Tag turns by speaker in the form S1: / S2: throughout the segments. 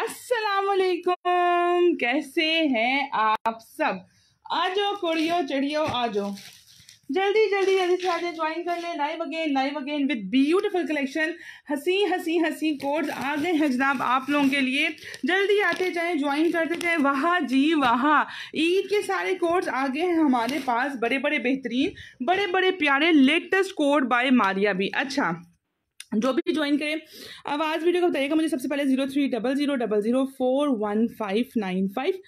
S1: असलकुम कैसे हैं आप सब आ जाओ कोड़ियो चढ़ियो आ जाओ जल्दी जल्दी जल्दी से आज ज्वाइन कर लें live again live again with beautiful collection हंसी हंसी हंसी कोड्स आ गए हैं जनाब आप लोगों के लिए जल्दी आते जाएं ज्वाइन करते जाएं वाह जी वाह ईद के सारे कोड्स आ गए हैं हमारे पास बड़े बड़े बेहतरीन बड़े बड़े प्यारे लेटेस्ट कोड बाय मारिया भी अच्छा जो भी ज्वाइन करें अब आज वीडियो का बताइएगा मुझे सबसे पहले zero three double zero double zero four one five nine five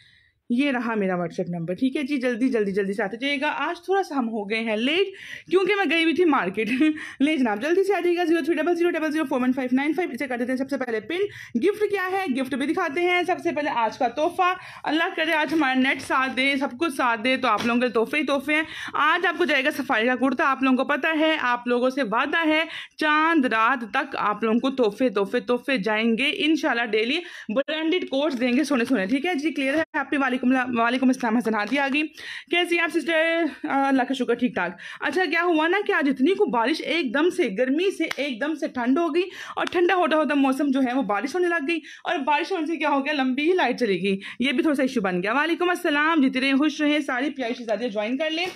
S1: ये रहा मेरा व्हाट्सएप नंबर ठीक है जी जल्दी जल्दी जल्दी से आते जाइएगा आज थोड़ा सा हम हो गए हैं लेट क्योंकि मैं गई हुई थी मार्केट ले जनाब जल्दी से आ जाइएगा zero three double zero double zero four one five nine five इसे कर देते हैं सबसे पहले पिन गिफ्ट क्या है गिफ्ट भी दिखाते हैं सबसे पहले आज का तोहफा अल्लाह करे आज हमारा नेट साथ दे सब कुछ साथ दे तो आप लोगों के तोहफे ही तोहफे हैं आज आपको जाएगा सफाई का कुर्ता आप लोगों को पता है आप लोगों से वादा है चांद रात तक आप लोगों को तोहफे तोहफे तोहफे जाएंगे इन डेली ब्रांडेड कोर्स देंगे सोने सोने ठीक है जी क्लियर है आपकी वालेकुम अस्सलाम हसन हाथी आ गई कैसी आप सिस्टर अल्लाह का शुक्र ठीक ठाक अच्छा क्या हुआ ना कि आज इतनी को बारिश एकदम से गर्मी से एकदम से ठंड हो गई और ठंडा होता होता मौसम जो है वो बारिश होने लग गई और बारिश होने से क्या हो गया लंबी ही लाइट चली गई ये भी थोड़ा सा इशू बन गया वालेकुम असलम जीते रहे खुश रहे सारी प्यारी शहजादियाँ ज्वाइन कर लें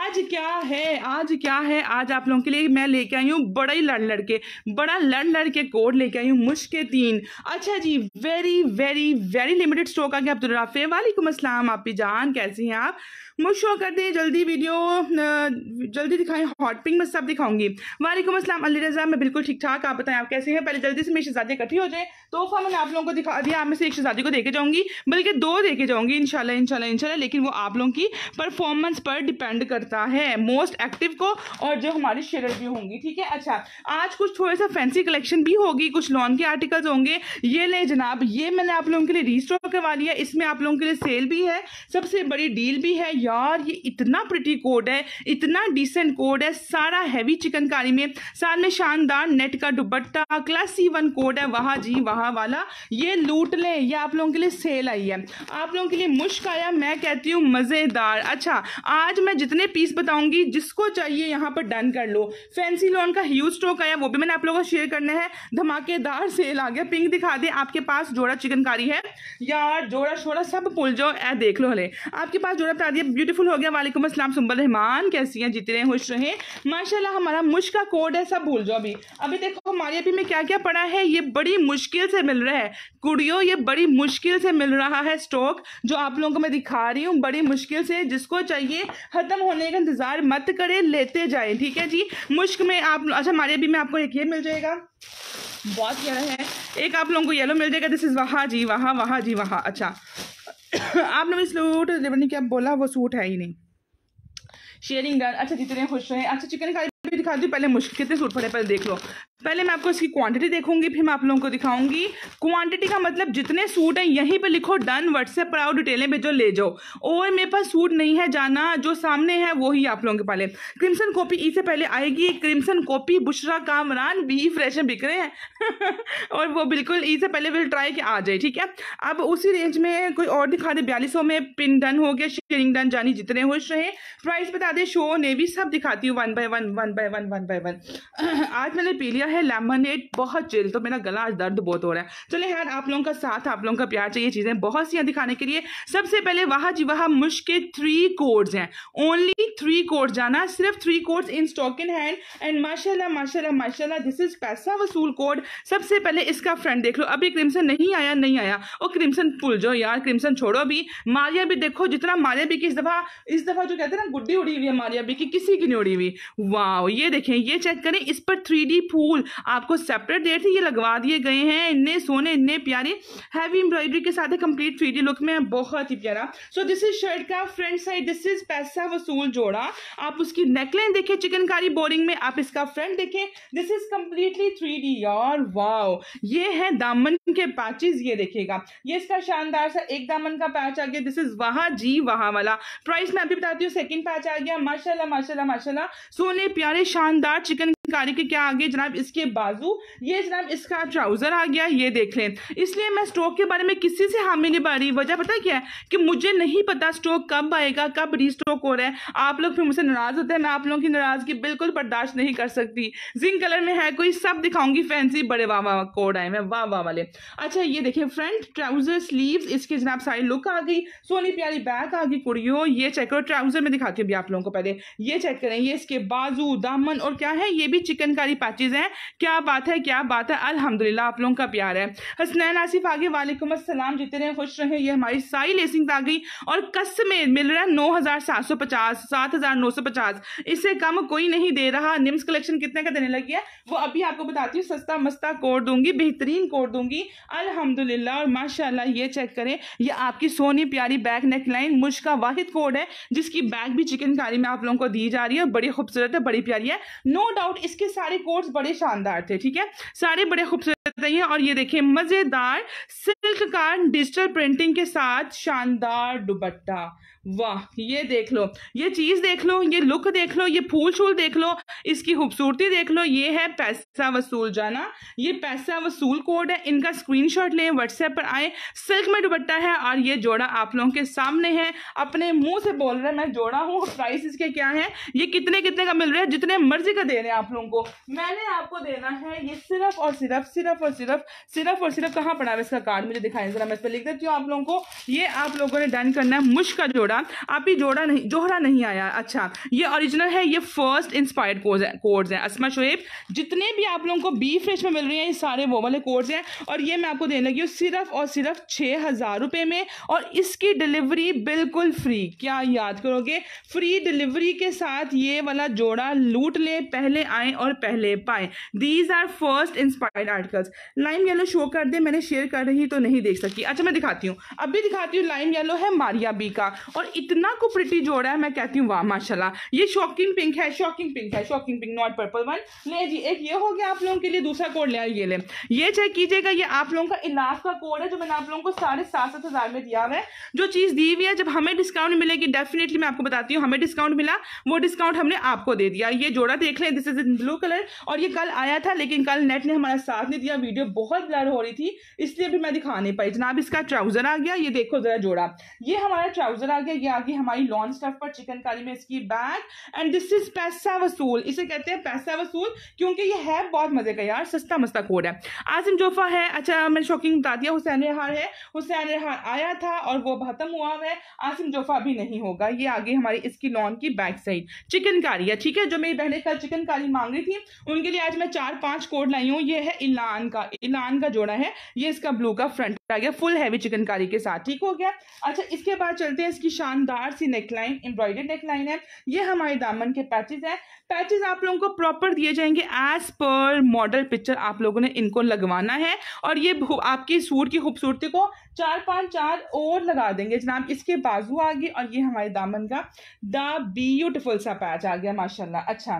S1: आज क्या है आज क्या है आज आप लोगों के लिए मैं लेके आई हूँ बड़ा ही लड़ लड़के बड़ा लड़ लड़के कोड लेके आई हूँ मुश्के तीन अच्छा जी very very very limited stock आ गया अब तो वाली वालेकुम अस्सलाम आप भी जान कैसी हैं आप मुझ शो कर दें जल्दी वीडियो जल्दी दिखाएं हॉट पिंक में सब दिखाऊंगी वालेकुम असलम अली रजा मैं बिल्कुल ठीक ठाक आप बताएं आप कैसे हैं पहले जल्दी से मेरी शहजादी इकट्ठी हो जाए तो फिर मैंने आप लोगों को दिखा दिया आप में से एक शहजादी को देके जाऊंगी बल्कि दो देके जाऊंगी इनशाला इनशाला इनशाला लेकिन वो आप लोगों की परफॉर्मेंस पर डिपेंड करता है मोस्ट एक्टिव को और जो हमारी शेयर भी होंगी ठीक है अच्छा आज कुछ थोड़ा सा फैंसी कलेक्शन भी होगी कुछ लॉन के आर्टिकल्स होंगे ये ले जनाब ये मैंने आप लोगों के लिए रिस्टोर करवा लिया इसमें आप लोगों के लिए सेल भी है सबसे बड़ी डील भी है यार ये इतना प्रिटी कोड है इतना डिसेंट कोड है सारा हैवी चिकनकारी में साथ में शानदार नेट का दुबट्टा क्लासी वन कोड है वहाँ जी वहाँ वाला ये लूट लें ये आप लोगों के लिए सेल आई है आप लोगों के लिए मुश्क आया मैं कहती हूँ मज़ेदार अच्छा आज मैं जितने पीस बताऊंगी जिसको चाहिए यहाँ पर डन कर लो फैंसी लोन का ह्यूज स्टॉक आया वो भी मैंने आप लोगों को शेयर करना है धमाकेदार सेल आ गया पिंक दिखा दे आपके पास जोड़ा चिकनकारी है यार जोड़ा शोड़ा सब पुल जाओ ऐ देख लो हले आपके पास जोड़ा बता दिया ब्यूटीफुल हो गया वालेकुम असलम सुम्बर रहमान कैसी हैं जितने खुश रहे माशाल्लाह हमारा मुश का कोड है सब भूल जाओ अभी अभी देखो हमारी अभी में क्या क्या पड़ा है ये बड़ी मुश्किल से मिल रहा है कुड़ियों ये बड़ी मुश्किल से मिल रहा है स्टॉक जो आप लोगों को मैं दिखा रही हूँ बड़ी मुश्किल से जिसको चाहिए ख़त्म होने का इंतज़ार मत करें लेते जाए ठीक है जी मुश्क में आप अच्छा हमारे अभी में आपको एक ये मिल जाएगा बहुत प्यारा है एक आप लोगों को येलो मिल जाएगा दिस इज़ वहाँ जी वहाँ वहाँ जी वहाँ अच्छा आपने भी सूट डिलीवरी नहीं क्या बोला वो सूट है ही नहीं शेयरिंग गर्ल अच्छा जितने खुश रहे अच्छा चिकन खाई भी दिखाती हूँ पहले मुश्किल कितने सूट पड़े पहले देख लो पहले मैं आपको इसकी क्वांटिटी देखूंगी फिर मैं आप लोगों को दिखाऊंगी क्वांटिटी का मतलब जितने सूट हैं यहीं पे लिखो डन व्हाट्सएप पर आओ डिटेलें भेजो ले जाओ और मेरे पास सूट नहीं है जाना जो सामने है वो ही आप लोगों के पाले क्रिम्सन कॉपी इसे पहले आएगी crimson copy Bushra Kamran be fresh बिक रहे हैं और वो बिल्कुल इसे पहले विल ट्राई कि आ जाए ठीक है अब उसी रेंज में कोई और दिखा दे बयालीस में पिन डन हो गया शेयरिंग डन जानी जितने होश रहे प्राइस बता दे शो ने भी सब दिखाती हूँ one by one one by one one by one आज मैंने पी लिया है लेमनेट बहुत चिल तो मेरा गला आज दर्द बहुत हो रहा है चले यार आप लोगों का साथ आप लोगों का प्यार चाहिए चीज़ें बहुत सी दिखाने के लिए सबसे पहले वाह जी वाह मुश्किल थ्री कोड्स हैं ओनली थ्री कोड जाना सिर्फ three codes in stock in hand and माशाल्लाह माशाल्लाह माशाल्लाह दिस इज पैसा वसूल कोड सबसे पहले इसका फ्रंट देख लो अभी क्रिमसन नहीं आया नहीं आया और क्रिमसन भूल जाओ यार क्रिमसन छोड़ो अभी मारिया भी देखो जितना मारिया भी की इस दफ़ा इस दफ़ा जो कहते हैं ना गुड्डी उड़ी हुई है मारिया भी की किसी की नहीं उड़ी हुई वाह आओ ये देखें ये चेक करें इस पर थ्री फूल आपको सेपरेट देर से ये लगवा दिए गए हैं इतने सोने इतने प्यारे हैवी एम्ब्रॉयडरी के साथ कंप्लीट थ्री लुक में बहुत ही प्यारा सो दिस इज शर्ट का फ्रंट साइड दिस इज पैसा वसूल जोड़ा आप उसकी नेकलाइन देखें चिकनकारी बोरिंग में आप इसका फ्रंट देखें this is completely three D और वाओ ये है दामन के पैचेज ये देखेगा ये इसका शानदार सा एक दामन का पैच आ गया दिस इज वहा जी वहा वाला प्राइस मैं अभी बताती हूँ सेकंड पैच आ गया माशाल्लाह माशाल्लाह माशाल्लाह सोने प्यार हमारे शानदार चिकन गाड़ी के क्या आ गए जनाब इसके बाजू ये जनाब इसका ट्राउजर आ गया ये देख लें इसलिए मैं स्टॉक के बारे में किसी से हामी नहीं पा रही वजह पता क्या है कि मुझे नहीं पता स्टॉक कब आएगा कब री हो रहा है आप लोग फिर मुझसे नाराज होते हैं मैं आप लोगों की नाराजगी बिल्कुल बर्दाश्त नहीं कर सकती जिंक कलर में है कोई सब दिखाऊंगी फैंसी बड़े वाह वाह कोड आए मैं वाह वाह वाले अच्छा ये देखिए फ्रंट ट्राउजर स्लीव इसके जनाब सारी लुक आ गई सोनी प्यारी बैक आ गई कुड़ियों ये चेक करो ट्राउजर में दिखाती हूँ आप लोगों को पहले ये चेक करें ये इसके बाजू दामन और क्या है ये भी चिकनकारी पैचेज हैं क्या बात है क्या बात है अलहमदिल्ला आप लोगों का प्यार है हसनैन आसिफ आगे वालेकुम असलम जीते रहे खुश रहें ये हमारी सारी लेसिंग आ गई और कस में मिल रहा है नौ हज़ार सात सौ पचास सात हज़ार नौ सौ पचास इससे कम कोई नहीं दे रहा निम्स कलेक्शन कितने का देने लगी है वो अभी आपको बताती हूँ सस्ता मस्ता कोड दूंगी बेहतरीन कोड दूंगी अल्हम्दुलिल्लाह और माशाल्लाह ये चेक करें ये आपकी सोनी प्यारी बैग नेक लाइन मुझ का वाहिद कोड है जिसकी बैग भी चिकनकारी में आप लोगों को दी जा रही है बड़ी खूबसूरत है बड़ी प्यारी है नो डाउट इसके सारे कोट्स बड़े शानदार थे ठीक है सारे बड़े खूबसूरत हैं और ये देखिए मज़ेदार सिल्क का डिजिटल प्रिंटिंग के साथ शानदार दुबट्टा वाह ये देख लो ये चीज़ देख लो ये लुक देख लो ये फूल शूल देख लो इसकी खूबसूरती देख लो ये है पैसा वसूल जाना ये पैसा वसूल कोड है इनका स्क्रीनशॉट लें व्हाट्सएप पर आए सिल्क में दुपट्टा है और ये जोड़ा आप लोगों के सामने है अपने मुंह से बोल रहे मैं जोड़ा हूँ प्राइस इसके क्या है ये कितने कितने का मिल रहा है जितने मर्जी का दे रहे हैं आप लोगों को मैंने आपको देना है ये सिर्फ और सिर्फ सिर्फ और सिर्फ सिर्फ और सिर्फ कहाँ पड़ा है इसका कार्ड मुझे दिखाएं जरा मैं इस पर लिख देती हूँ आप लोगों को ये आप लोगों ने डन करना है मुश्किल जोड़ा जोड़ा आप ही जोड़ा नहीं जोहरा नहीं आया अच्छा ये ओरिजिनल है ये फर्स्ट इंस्पायर्ड कोर्स है असमा शुएब जितने भी आप लोगों को बी फ्रेश में मिल रही हैं ये सारे वो वाले कोर्स हैं और ये मैं आपको देने लगी हूँ सिर्फ और सिर्फ छः हज़ार रुपये में और इसकी डिलीवरी बिल्कुल फ्री क्या याद करोगे फ्री डिलीवरी के साथ ये वाला जोड़ा लूट लें पहले आए और पहले पाए these are first inspired articles lime yellow show कर दे मैंने शेयर कर रही तो नहीं देख सकी अच्छा मैं दिखाती हूँ अभी दिखाती हूँ लाइम येलो है मारिया बी का और और इतना को प्रति जोड़ा है मैं कहती हूँ वाह माशाल्लाह ये शॉकिंग पिंक है शॉकिंग पिंक है shocking pink not purple one ले जी एक ये हो गया आप लोगों के लिए दूसरा कोड ले ये ले ये चेक कीजिएगा ये आप लोगों का इलाज का कोड है जो मैंने आप लोगों को साढ़े सात सात हज़ार में दिया हुआ है जो चीज़ दी हुई है जब हमें डिस्काउंट मिलेगी डेफिनेटली मैं आपको बताती हूँ हमें डिस्काउंट मिला वो डिस्काउंट हमने आपको दे दिया ये जोड़ा देख लें this is in blue colour और ये कल आया था लेकिन कल नेट ने हमारा साथ नहीं दिया वीडियो बहुत ब्लर हो रही थी इसलिए भी मैं दिखा नहीं पाई जनाब इसका ट्राउज़र आ गया ये देखो ज़रा जोड़ा ये हमारा ट्राउज़र आ गया ये आ गई हमारी लॉन स्टफ पर चिकनकारी में इसकी बैग एंड दिस इज पैसा वसूल इसे कहते हैं पैसा वसूल क्योंकि ये है बहुत मजे का यार सस्ता मस्ता कोड है आसिम जोफा है अच्छा मैंने शॉकिंग बता दिया हुसैन रिहार है हुसैन रिहार आया था और वो खत्म हुआ है आसिम जोफा भी नहीं होगा ये आगे हमारी इसकी लॉन की बैक साइड चिकनकारी है ठीक है जो मेरी बहने का चिकनकारी मांग रही थी उनके लिए आज मैं चार पांच कोड लाई हूँ ये है इलान का इलान का जोड़ा है ये इसका ब्लू का फ्रंट आ गया फुल हैवी चिकनकारी के साथ ठीक हो गया अच्छा इसके बाद चलते हैं इसकी शानदार सी नेकलाइन एम्ब्रॉयडरी नेकलाइन है ये हमारे दामन के पैचेज हैं पैचेज आप लोगों को प्रॉपर दिए जाएंगे एज पर मॉडल पिक्चर आप लोगों ने इनको लगवाना है और ये आपकी सूट की खूबसूरती को चार पाँच चार और लगा देंगे जनाब इसके बाजू आ गए और ये हमारे दामन का द ब्यूटिफुल सा पैच आ गया माशाला अच्छा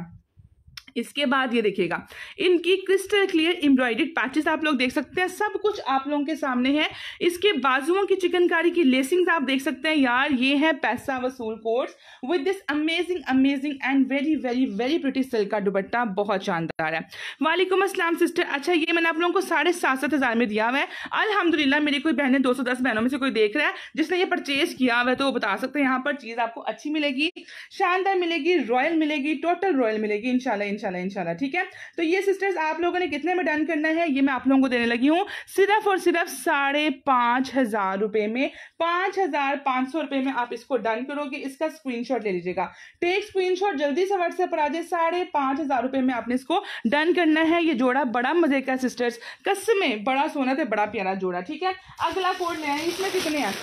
S1: इसके बाद ये देखिएगा इनकी क्रिस्टल क्लियर एम्ब्रॉयडेड पैचेस आप लोग देख सकते हैं सब कुछ आप लोगों के सामने है इसके बाजुओं की चिकनकारी की लेसिंग्स आप देख सकते हैं यार ये है पैसा वसूल course with this amazing amazing and very very very pretty silk का दुपट्टा बहुत शानदार है वालेकुम असलम सिस्टर अच्छा ये मैंने आप लोगों को साढ़े सात सात हज़ार में दिया हुआ है अलहमदिल्ला मेरी कोई बहन दो सौ दस बहनों में से कोई देख रहा है जिसने ये परचेज किया हुआ है तो वो बता सकते हैं यहाँ पर चीज़ आपको अच्छी मिलेगी शानदार मिलेगी रॉयल मिलेगी टोटल रॉयल मिलेगी इनशाला इनशाला इंशाल्लाह इंशाल्लाह ठीक है तो ये सिस्टर्स आप लोगों ने कितने में डन करना है ये मैं आप लोगों को देने लगी हूँ सिर्फ और सिर्फ साढ़े पाँच हज़ार रुपये में पाँच हज़ार पाँच सौ रुपये में आप इसको डन करोगे इसका स्क्रीनशॉट ले लीजिएगा टेक स्क्रीनशॉट जल्दी से व्हाट्सएप पर आ जाए साढ़े पाँच हज़ार रुपये में आपने इसको डन करना है ये जोड़ा बड़ा मज़े का सिस्टर्स कस में बड़ा सोना थे बड़ा प्यारा जोड़ा ठीक है अगला कोड नया है इसमें कितने हैं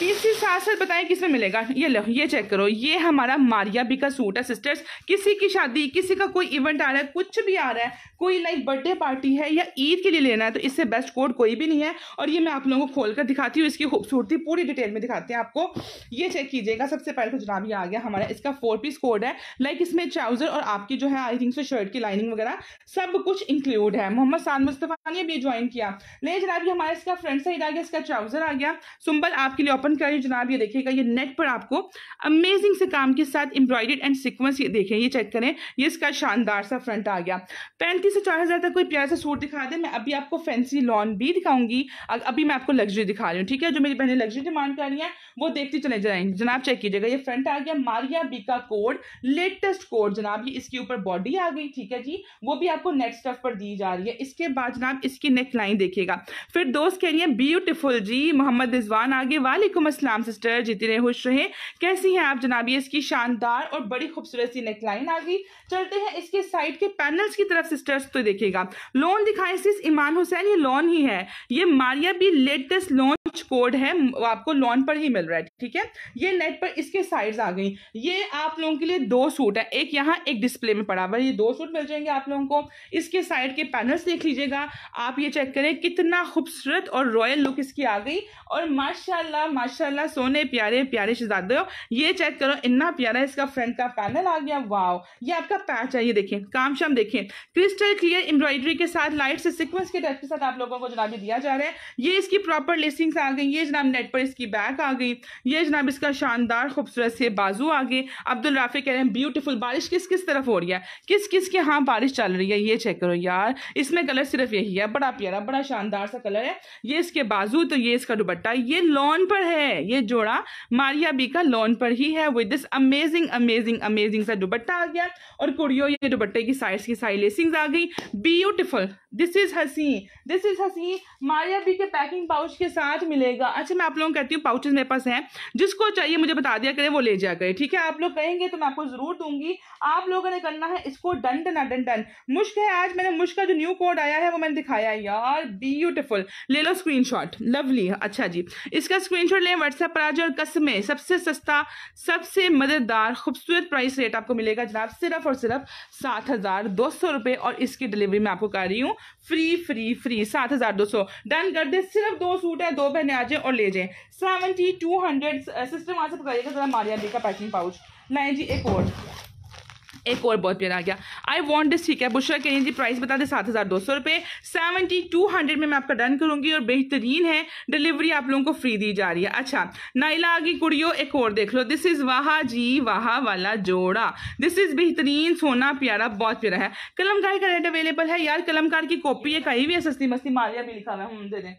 S1: तीसरी साथ साथ बताएं किसे मिलेगा ये लो ये चेक करो ये हमारा मारिया भी का सूट है सिस्टर्स किसी की शादी किसी का कोई इवेंट आ रहा है कुछ भी आ रहा है कोई लाइक बर्थडे पार्टी है या ईद के लिए लेना है तो इससे बेस्ट कोड कोई भी नहीं है और ये मैं आप लोगों को खोल कर दिखाती हूँ इसकी खूबसूरती पूरी डिटेल में दिखाते हैं आपको ये चेक कीजिएगा सबसे पहले तो जनाब ये आ गया हमारा इसका फोर पीस कोड है लाइक इसमें ट्राउजर और आपकी जो है आई थिंक सो शर्ट की लाइनिंग वगैरह सब कुछ इंक्लूड है मोहम्मद साद मुस्तफ़ा ने भी ज्वाइन किया ले जनाब ये हमारा इसका फ्रंट साइड आ गया इसका ट्राउजर आ गया सुम्बल आपके लिए ओपन ओपन कर रही जनाब ये देखिएगा ये नेट पर आपको अमेजिंग से काम के साथ एम्ब्रॉयडेड एंड सिक्वेंस ये देखें ये चेक करें ये इसका शानदार सा फ्रंट आ गया पैंतीस से चार हज़ार तक कोई प्यारा सा सूट दिखा दे मैं अभी आपको फैंसी लॉन भी दिखाऊंगी अभी मैं आपको लग्जरी दिखा रही हूँ ठीक है जो मेरी बहनें लग्जरी डिमांड कर रही हैं वो देखते चले जाएंगे जनाब चेक कीजिएगा ये फ्रंट आ गया मारिया बीका कोड लेटेस्ट कोड जनाब ये इसके ऊपर बॉडी आ गई ठीक है जी वो भी आपको नेट स्टफ पर दी जा रही है इसके बाद जनाब इसकी नेक लाइन देखिएगा फिर दोस्त कह रही है ब्यूटिफुल जी मोहम्मद रिजवान आगे वाले असलम सिस्टर जितने खुश रहे कैसी हैं आप जनाबी इसकी शानदार और बड़ी खूबसूरत सी नेकलाइन आ गई चलते हैं इसके साइड के पैनल्स की तरफ सिस्टर्स तो देखेगा लोन दिखाएं सिर्फ ईमान हुसैन ये लोन ही है ये मारिया भी लेटेस्ट लोन कुछ कोड है वो आपको लॉन पर ही मिल रहा है ठीक है ये नेट पर इसके साइड आ गई ये आप लोगों के लिए दो सूट है एक यहाँ एक डिस्प्ले में पड़ा हुआ ये दो सूट मिल जाएंगे आप लोगों को इसके साइड के पैनल्स देख लीजिएगा आप ये चेक करें कितना खूबसूरत और रॉयल लुक इसकी आ गई और माशाल्लाह माशाल्लाह सोने प्यारे प्यारे शहजादे हो ये चेक करो इतना प्यारा इसका फ्रंट का पैनल आ गया वाओ ये आपका पैच है ये देखें काम शाम देखें क्रिस्टल क्लियर एम्ब्रॉयडरी के साथ लाइट से सिक्वेंस के टच के साथ आप लोगों को जनाबी दिया जा रहा है ये इसकी प्रॉपर लेसिंग आ गई ये जनाब नेट पर इसकी बैक आ गई ये जनाब इसका शानदार खूबसूरत से बाजू आ गए अब्दुल राफे कह रहे हैं ब्यूटीफुल बारिश किस किस तरफ हो रही है किस किस के हाँ बारिश चल रही है ये चेक करो यार इसमें कलर सिर्फ यही है बड़ा प्यारा बड़ा शानदार सा कलर है ये इसके बाजू तो ये इसका दुबट्टा ये लॉन पर है ये जोड़ा मारिया बी का लॉन पर ही है with this amazing amazing amazing सा दुबट्टा आ गया और कुड़ियों ये दुबट्टे की साइड्स की साइड लेसिंग्स आ गई ब्यूटिफुल दिस इज हसी दिस इज हसी मारिया बी के पैकिंग पाउच के साथ मिलेगा अच्छा मैं आप लोगों को कहती हूँ पाउचेज मेरे पास हैं जिसको चाहिए मुझे बता दिया करें वो ले जा करें ठीक है आप लोग कहेंगे तो मैं आपको ज़रूर दूंगी आप लोगों ने करना है इसको डन डन डन डन मुश्क है आज मैंने मुश्क का जो न्यू कोड आया है वो मैंने दिखाया है यार ब्यूटिफुल ले लो स्क्रीन लवली अच्छा जी इसका स्क्रीन शॉट लें व्हाट्सएप पर आज और कसमें सबसे सस्ता सबसे मज़ेदार खूबसूरत प्राइस रेट आपको मिलेगा जनाब सिर्फ और सिर्फ सात हज़ार दो सौ रुपये और इसकी डिलीवरी मैं आपको कर रही हूँ फ्री फ्री फ्री सात हजार दो सौ डन कर दे सिर्फ दो सूट है दो बहने आ जाए और ले जाए सेवेंटी टू हंड्रेड सिस्टम आज से जरा मारिया का पैकिंग पाउच लाए जी एक और एक और बहुत प्यारा आ गया आई वॉन्ट दिस ठीक है बुशरा करिए जी प्राइस बता दें सात हज़ार दो सौ रुपये सेवेंटी टू हंड्रेड में मैं आपका डन करूँगी और बेहतरीन है डिलीवरी आप लोगों को फ्री दी जा रही है अच्छा नाइला आगे कुड़ियो एक और देख लो दिस इज़ वाह जी वाह वाला जोड़ा दिस इज़ बेहतरीन सोना प्यारा बहुत प्यारा है कलमकारी का रेट अवेलेबल है यार कलमकार की कॉपी है कहीं भी है सस्ती मस्ती मालिया भी लिखा हुआ हम्म, है दे दें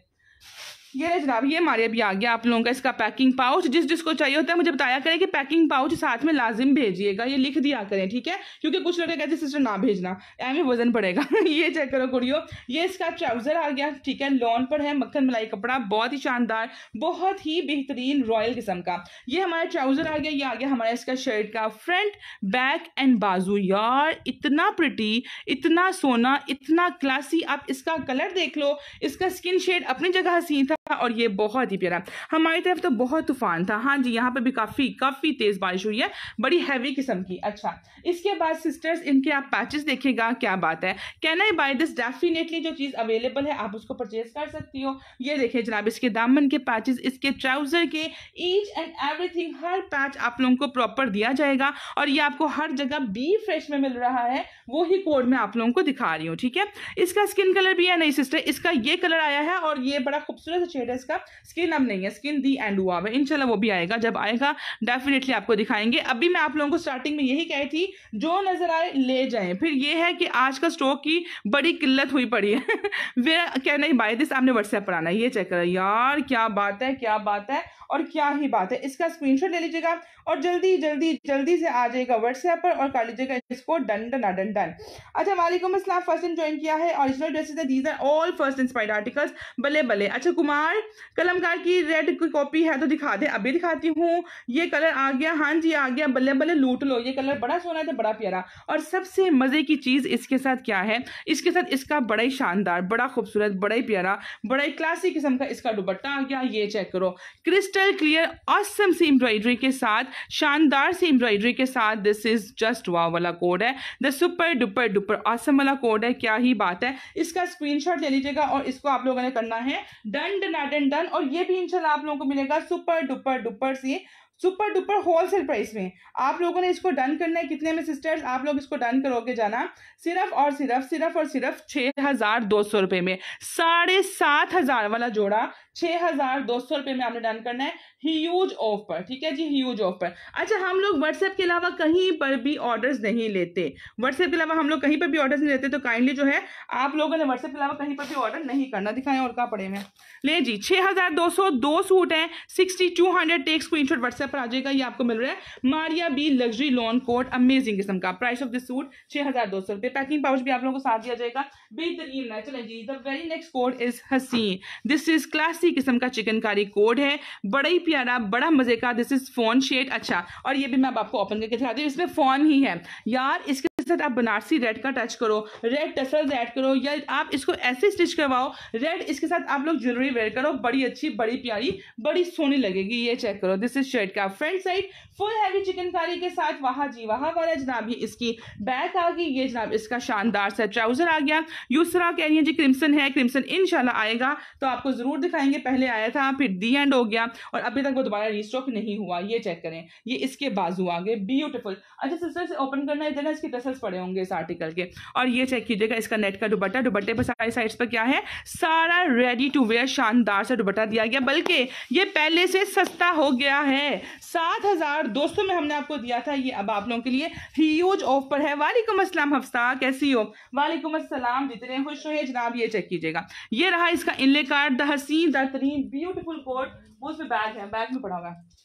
S1: ये रहे जनाब ये हमारे अभी आ गया आप लोगों का इसका पैकिंग पाउच जिस जिसको चाहिए होता है मुझे बताया करें कि पैकिंग पाउच साथ में लाजिम भेजिएगा ये लिख दिया करें ठीक है क्योंकि कुछ लोग कहते हैं सिस्टर ना भेजना एम वजन पड़ेगा ये चेक करो कुड़ियो ये इसका ट्राउजर आ गया ठीक है लॉन पर है मक्खन मलाई कपड़ा बहुत ही शानदार बहुत ही बेहतरीन रॉयल किस्म का ये हमारा ट्राउजर आ गया ये आ गया हमारा इसका शर्ट का फ्रंट बैक एंड बाजू यार इतना प्रिटी इतना सोना इतना क्लासी आप इसका कलर देख लो इसका स्किन शेड अपनी जगह हसीन था था और ये बहुत ही प्यारा हमारी तरफ तो बहुत तूफान था हाँ जी यहाँ पे भी काफ़ी काफ़ी तेज़ बारिश हुई है बड़ी हैवी किस्म की अच्छा इसके बाद सिस्टर्स इनके आप पैचेस देखेगा क्या बात है can I buy this definitely जो चीज़ अवेलेबल है आप उसको परचेज कर सकती हो ये देखिए जनाब इसके दामन के पैचेस इसके ट्राउज़र के ईच एंड एवरीथिंग हर पैच आप लोगों को प्रॉपर दिया जाएगा और ये आपको हर जगह बी फ्रेश में मिल रहा है वो ही कोड में आप लोगों को दिखा रही हूँ ठीक है इसका स्किन कलर भी है नहीं सिस्टर इसका ये कलर आया है और ये बड़ा खूबसूरत शेड है इसका स्किन अब नहीं है स्किन दी एंड हुआ है इनशाला वो भी आएगा जब आएगा डेफिनेटली आपको दिखाएंगे अभी मैं आप लोगों को स्टार्टिंग में यही कही थी जो नजर आए ले जाए फिर ये है कि आज का स्टॉक की बड़ी किल्लत हुई पड़ी है वे कह नहीं बाई दिस आपने व्हाट्सएप पर आना ये चेक करा यार क्या बात है क्या बात है और क्या ही बात है इसका स्क्रीनशॉट ले लीजिएगा और जल्दी जल्दी जल्दी से आ जाएगा व्हाट्सएप पर और कर लीजिएगा इसको डन डन डन डन अच्छा वालेकुम असलम फर्स्ट टाइम ज्वाइन किया है ओरिजिनल ड्रेसेस है these are all first inspired articles भले भले अच्छा कुमार कलमकार की रेड की कॉपी है तो दिखा दे अभी दिखाती हूँ ये कलर आ गया हाँ जी आ गया बल्ले बल्ले लूट लो ये कलर बड़ा सोना था तो बड़ा प्यारा और सबसे मज़े की चीज़ इसके साथ क्या है इसके साथ इसका बड़ा ही शानदार बड़ा खूबसूरत बड़ा ही प्यारा बड़ा ही क्लासी किस्म का इसका दुबट्टा आ गया ये चेक करो क्रिस्टल क्रिस्टल क्लियर ऑसम से एम्ब्रॉयडरी के साथ शानदार से एम्ब्रॉयडरी के साथ दिस इज जस्ट वाह वाला कोड है the super duper duper awesome वाला कोड है क्या ही बात है इसका स्क्रीनशॉट ले लीजिएगा और इसको आप लोगों ने करना है डन डन डन डन और ये भी इंशाल्लाह आप लोगों को मिलेगा सुपर डुपर डुपर सी सुपर डुपर होलसेल प्राइस में आप लोगों ने इसको डन करना है कितने में सिस्टर्स आप लोग इसको डन करोगे जाना सिर्फ और सिर्फ सिर्फ और सिर्फ छः हजार दो सौ रुपये में साढ़े सात हजार वाला जोड़ा छह हजार दो सौ रुपए में आपने डन करना है ह्यूज ऑफर ठीक है जी ह्यूज ऑफर अच्छा हम लोग व्हाट्सएप के अलावा कहीं पर भी ऑर्डर्स नहीं लेते व्हाट्सएप के अलावा हम लोग कहीं पर भी ऑर्डर्स नहीं लेते तो काइंडली जो है आप लोगों ने व्हाट्सएप के अलावा कहीं पर भी ऑर्डर नहीं करना दिखाएं और कहा पड़े में ले जी छह हजार दो सौ दो सूट है sixty two hundred takes screen shot WhatsApp पर आ जाएगा ये आपको मिल रहा है Maria B luxury lawn coat amazing किस्म का प्राइस ऑफ दिस सूट छह हजार दो सौ रुपए पैकिंग पाउच भी आप लोगों को साथ दिया जाएगा बेहतरीन चले जी the very next coat is हसीन दिस इज क्लास क्लासी किस्म का चिकनकारी कोड है बड़ा ही प्यारा बड़ा मजे का दिस इज फोन शेड अच्छा और ये भी मैं आपको ओपन करके दिखा दी इसमें फोन ही है यार इसके इसके साथ आप बनारसी रेड का टच करो रेड टसल ऐड करो या आप इसको ऐसे स्टिच करवाओ रेड इसके साथ आप लोग ज्वेलरी वेयर करो बड़ी अच्छी बड़ी प्यारी बड़ी सोनी लगेगी ये चेक करो दिस इज शर्ट का front side full heavy chikankari के साथ वहाँ जी वहाँ वाला जनाब ही इसकी बैक आ गई ये जनाब इसका शानदार सा ट्राउजर आ गया यूसरा कह रही है जी क्रिम्सन है क्रिम्सन इनशाला आएगा तो आपको जरूर दिखाएंगे पहले आया था फिर दी एंड हो गया और अभी तक वो दोबारा रिस्टॉक नहीं हुआ ये चेक करें ये इसके बाजू आ गए ब्यूटिफुल अच्छा सिस्टर से ओपन करना इधर ना इसकी टसल आंसर्स पड़े होंगे इस आर्टिकल के और ये चेक कीजिएगा इसका नेट का दुबट्टा दुबट्टे पर सारी साइड्स पर क्या है सारा रेडी टू वेयर शानदार सा दुबट्टा दिया गया बल्कि ये पहले से सस्ता हो गया है सात हजार दो सौ में हमने आपको दिया था ये अब आप लोगों के लिए ह्यूज ऑफर है वालेकुम असलम हफ्ता कैसी हो वालेकुम असलम जितने खुश रहे जनाब ये चेक कीजिएगा ये रहा इसका इनले कार्ड द हसीन द तरीन ब्यूटीफुल कोट उस पर बैग है बैग में पड़ा हुआ है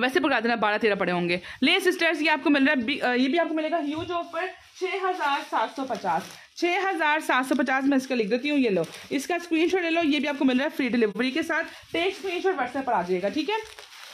S1: वैसे पकड़ा देना बारह तेरह पड़े होंगे ले सिस्टर्स ये आपको मिल रहा है ये भी आपको मिलेगा ह्यूज ऑफर छः हज़ार सात सौ पचास छः हज़ार सात सौ पचास मैं इसका लिख देती हूँ ये लो इसका स्क्रीनशॉट ले लो ये भी आपको मिल रहा है फ्री डिलीवरी के साथ टेक स्क्रीनशॉट व्हाट्सएप पर आ जाएगा ठीक है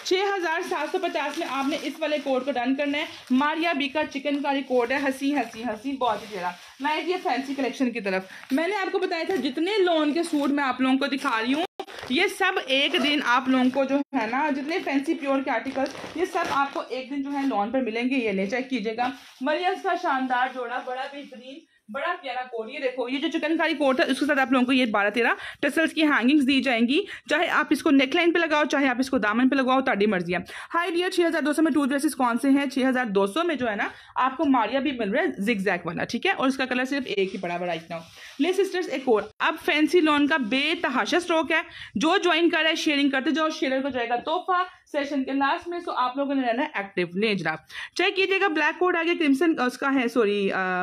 S1: छः हज़ार सात सौ पचास में आपने इस वाले कोड को डन करना है मारिया बीका चिकन का रिकॉर्ड है हंसी हंसी हंसी बहुत ही प्यारा मैं ये फैंसी कलेक्शन की तरफ मैंने आपको बताया था जितने लोन के सूट मैं आप लोगों को दिखा रही हूँ ये सब एक दिन आप लोगों को जो है ना जितने फैंसी प्योर के आर्टिकल्स ये सब आपको एक दिन जो है लॉन पर मिलेंगे ये ले चेक कीजिएगा मरियस का शानदार जोड़ा बड़ा बेहतरीन बड़ा प्यारा कोट ये देखो ये जो चिकनकारी कोट है उसके साथ आप लोगों को ये बारह तेरह टसल्स की हैंगिंग्स दी जाएंगी चाहे आप इसको नेक लाइन पे लगाओ चाहे आप इसको दामन पे लगाओ ताड़ी मर्जी है हाई डियर छः हज़ार दो सौ में टू ड्रेसेस कौन से हैं छः हज़ार दो सौ में जो है ना आपको मारिया भी मिल रहा है जिग जैक वाला ठीक है और उसका कलर सिर्फ एक ही बड़ा बड़ा इतना ले सिस्टर्स एक और अब फैंसी लॉन का बेतहाशा स्ट्रोक है जो ज्वाइन कर रहा है शेयरिंग करते जाओ शेयर को जाएगा तोहफा सेशन के लास्ट में सो आप लोगों ने रहना एक्टिव नेजरा चेक कीजिएगा ब्लैक कोड आ गया क्रिम्सन उसका है सॉरी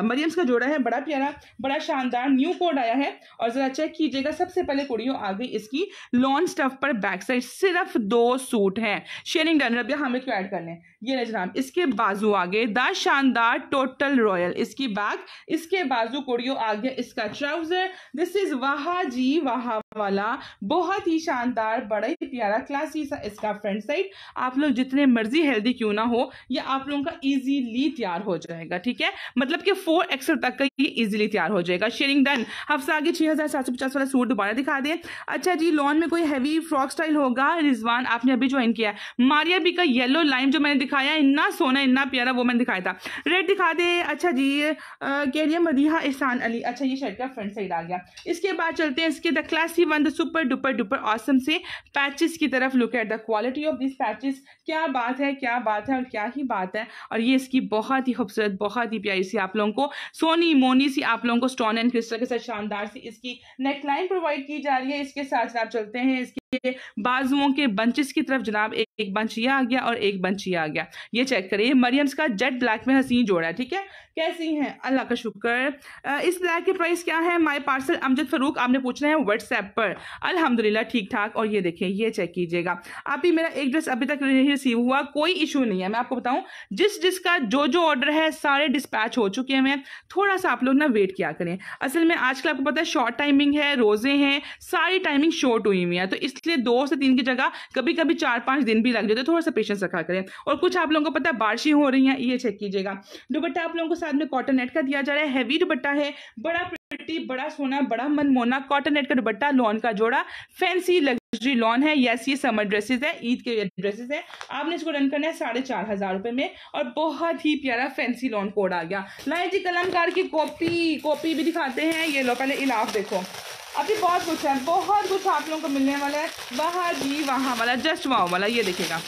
S1: मरियम्स का जोड़ा है बड़ा प्यारा बड़ा शानदार न्यू कोड आया है और ज़रा चेक कीजिएगा सबसे पहले कुड़ियों आ गई इसकी लॉन्ग स्टफ पर बैक साइड सिर्फ दो सूट है शेयरिंग डन रबिया हमें क्यों ऐड कर लें ये रहे जनाब इसके बाजू आ गए द शानदार टोटल रॉयल इसकी बैग इसके बाजू कोड़ियो आ गया इसका ट्राउजर दिस इज वहा जी वहा वाला बहुत ही शानदार बड़ा ही प्यारा क्लासी सा इसका फ्रंट साइड आप लोग जितने मर्जी हेल्दी क्यों ना हो ये आप लोगों का इजीली तैयार हो जाएगा ठीक है मतलब कि फोर एक्सल तक का ये इजीली तैयार हो जाएगा शेयरिंग डन हफ्सा आगे छह हज़ार सात सौ पचास वाला सूट दोबारा दिखा दें अच्छा जी लॉन में कोई हैवी फ्रॉक स्टाइल होगा रिजवान आपने अभी ज्वाइन किया मारिया बी का येलो लाइन जो मैंने दिखाया इन्ना सोना इन्ना प्यारा वो मैंने दिखाया था रेट दिखा दे अच्छा जी कह रही है मदीहा एहसान अली अच्छा ये शर्ट का फ्रंट साइड आ गया इसके बाद चलते हैं इसके the classy one the super duper duper awesome से पैचेस की तरफ look at the quality of this patches क्या बात है क्या बात है और क्या ही बात है और ये इसकी बहुत ही खूबसूरत बहुत ही प्यारी सी आप लोगों को सोनी मोनी सी आप लोगों को स्टोन एंड क्रिस्टल के साथ शानदार सी इसकी नेकलाइन प्रोवाइड की जा रही है इसके साथ साथ चलते हैं इसकी के बाजुओं के बंचेस की तरफ जनाब एक, एक बंच ये आ गया और एक बंच ये आ गया ये चेक करिए मरियम्स का जेट ब्लैक में हसीन जोड़ा है ठीक है कैसी हैं अल्लाह का शुक्र इस ब्लैक की प्राइस क्या है माय पार्सल अमजद फरूक आपने पूछना है व्हाट्सएप पर अल्हम्दुलिल्लाह ठीक ठाक और ये देखें ये चेक कीजिएगा आप ही मेरा एक ड्रेस अभी तक रिसीव हुआ कोई इशू नहीं है मैं आपको बताऊँ जिस जिस का जो जो ऑर्डर है सारे डिस्पैच हो चुके हैं थोड़ा सा आप लोग ना वेट किया करें असल में आजकल आपको पता है शॉर्ट टाइमिंग है रोज़े हैं सारी टाइमिंग शॉर्ट हुई हुई है तो इसलिए दो से तीन की जगह कभी कभी चार पाँच दिन भी लग जाते हैं थोड़ा सा पेशेंस रखा करें और कुछ आप लोगों को पता है बारिशें हो रही हैं ये चेक कीजिएगा दुपट्टा आप लोगों को साथ में कॉटन नेट का दिया जा रहा है हैवी दुपट्टा है बड़ा प्रिटी बड़ा सोना बड़ा मनमोना कॉटन नेट का दुपट्टा लॉन का जोड़ा फैंसी लग्जरी लॉन है यस ये समर ड्रेसेस है ईद के ड्रेसेस है आपने इसको रन करना है साढ़े चार हजार रुपए में और बहुत ही प्यारा फैंसी लॉन कोड आ गया लाए जी कलमकार की कॉपी कॉपी भी दिखाते हैं ये लो पहले इलाफ देखो अभी बहुत कुछ है बहुत कुछ आप लोगों को मिलने वाला है वहाँ जी वहाँ वाला जस्ट वाह वाला ये देखेगा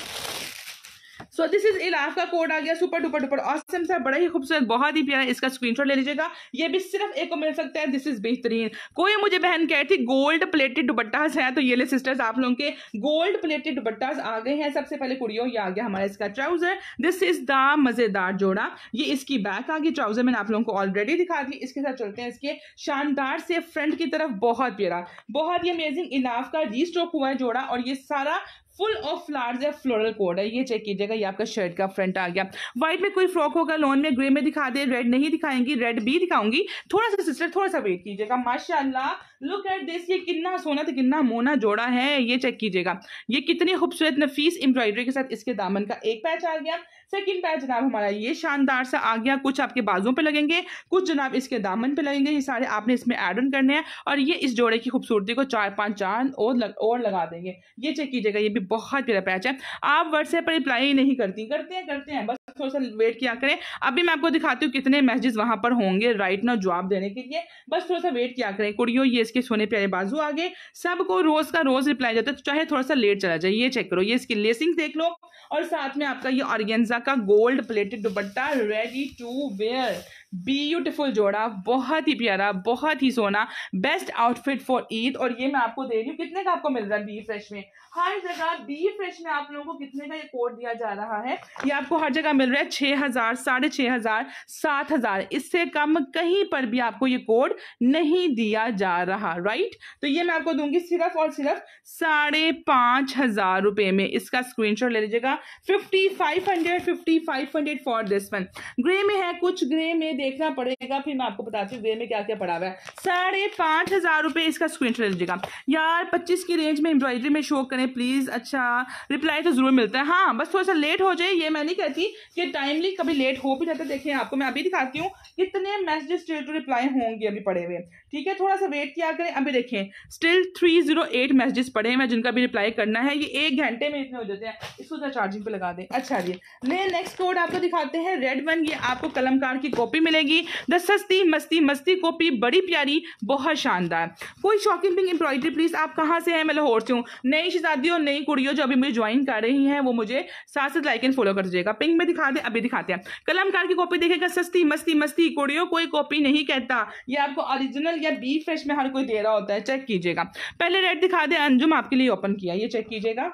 S1: सो दिस इज इलाफ का कोड आ गया सुपर डुपर डुपर ऑसम सा बड़ा ही खूबसूरत बहुत ही प्यारा इसका स्क्रीनशॉट ले लीजिएगा ये भी सिर्फ एक को मिल सकता है दिस इज बेहतरीन कोई मुझे बहन कह रही थी गोल्ड प्लेटेड दुपट्टास है तो ये ले सिस्टर्स आप लोगों के गोल्ड प्लेटेड दुपट्टास आ गए हैं सबसे पहले कुड़ियों ये आ गया हमारा इसका ट्राउजर दिस इज द मजेदार जोड़ा ये इसकी बैक आ गई ट्राउजर मैंने आप लोगों को ऑलरेडी दिखा दी इसके साथ चलते हैं इसके शानदार से फ्रंट की तरफ बहुत प्यारा बहुत ही अमेजिंग इलाफ का रीस्टॉक हुआ है जोड़ा और ये सारा फुल ऑफ फ्लावर्स या फ्लोरल कोड है ये चेक कीजिएगा ये आपका शर्ट का फ्रंट आ गया व्हाइट में कोई फ्रॉक होगा लॉन में ग्रे में दिखा दे रेड नहीं दिखाएंगी रेड भी दिखाऊंगी थोड़ा सा सिस्टर थोड़ा सा वेट कीजिएगा माशाल्लाह लुक एट दिस ये कितना सोना तो कितना मोना जोड़ा है ये चेक कीजिएगा ये कितनी खूबसूरत नफीस एम्ब्रॉयडरी के साथ इसके दामन का एक पैच आ गया सेकंड पैर जनाब हमारा ये शानदार सा आ गया कुछ आपके बाजू पे लगेंगे कुछ जनाब इसके दामन पे लगेंगे ये सारे आपने इसमें ऐड ऑन करने हैं और ये इस जोड़े की खूबसूरती को चार पाँच चांद और लग, और लगा देंगे ये चेक कीजिएगा ये भी बहुत प्यारा पैच है आप व्हाट्सएप पर रिप्लाई नहीं करती करते हैं करते हैं बस थोड़ा सा वेट किया करें अभी मैं आपको दिखाती हूँ कितने मैसेजेस वहाँ पर होंगे राइट ना जवाब देने के लिए बस थोड़ा सा वेट किया करें कुड़ियों ये इसके सोने प्यारे बाजू आगे सबको रोज़ का रोज़ रिप्लाई जाता है तो चाहे थोड़ा सा लेट चला जाए ये चेक करो ये इसकी लेसिंग देख लो और साथ में आपका ये ऑर्गेंजा का गोल्ड प्लेटेड दुपट्टा रेडी टू वेयर ब्यूटिफुल जोड़ा बहुत ही प्यारा बहुत ही सोना बेस्ट आउटफिट फॉर ईद और ये मैं आपको दे रही हूँ कितने का आपको मिल रहा है बी फ्रेश में हर जगह बी फ्रेश में आप लोगों को कितने का ये कोड दिया जा रहा है ये आपको हर जगह मिल रहा है छः हज़ार साढ़े छः हज़ार सात हज़ार इससे कम कहीं पर भी आपको ये कोड नहीं दिया जा रहा राइट तो ये मैं आपको दूंगी सिर्फ और सिर्फ साढ़े पाँच हज़ार रुपये में इसका स्क्रीन शॉट ले लीजिएगा fifty five hundred fifty five hundred for this one grey में है कुछ ग्रे में देखना पड़ेगा फिर मैं आपको बताती हूँ वे में क्या क्या पड़ा हुआ है साढ़े पाँच हज़ार रुपये इसका स्क्रीन ले लीजिएगा यार पच्चीस की रेंज में एम्ब्रॉयडरी में शो करें प्लीज़ अच्छा रिप्लाई तो ज़रूर मिलता है हाँ बस थोड़ा सा लेट हो जाए ये मैं नहीं कहती कि टाइमली कभी लेट हो भी जाता देखें आपको मैं अभी दिखाती हूँ कितने मैसेज स्टिल टू रिप्लाई होंगे अभी पड़े हुए ठीक है थोड़ा सा वेट किया करें अभी देखें still three zero eight messages पड़े हैं मैं जिनका भी रिप्लाई करना है ये एक घंटे में इतने हो जाते हैं इसको चार्जिंग पे लगा दें अच्छा जी नेक्स्ट कोड आपको दिखाते हैं रेड वन ये आपको कलमकार की कॉपी मिलेगी द सस्ती मस्ती मस्ती कॉपी बड़ी प्यारी बहुत शानदार कोई शॉकिंग पिंक एम्ब्रॉयडरी प्लीज़ आप कहाँ से हैं मैं लाहौर से हूँ नई शहजादी और नई कुड़ियों जो अभी मुझे ज्वाइन कर रही हैं वो मुझे साथ साथ लाइक एंड फॉलो कर दीजिएगा पिंक में दिखा दें अभी दिखाते हैं कलमकार की कॉपी देखेगा सस्ती मस्ती मस्ती कुड़ियों कोई कॉपी नहीं कहता ये आपको ऑरिजिनल या बी फ्रेश में हर कोई दे रहा होता है चेक कीजिएगा पहले रेड दिखा दें अंजुम आपके लिए ओपन किया ये चेक कीजिएगा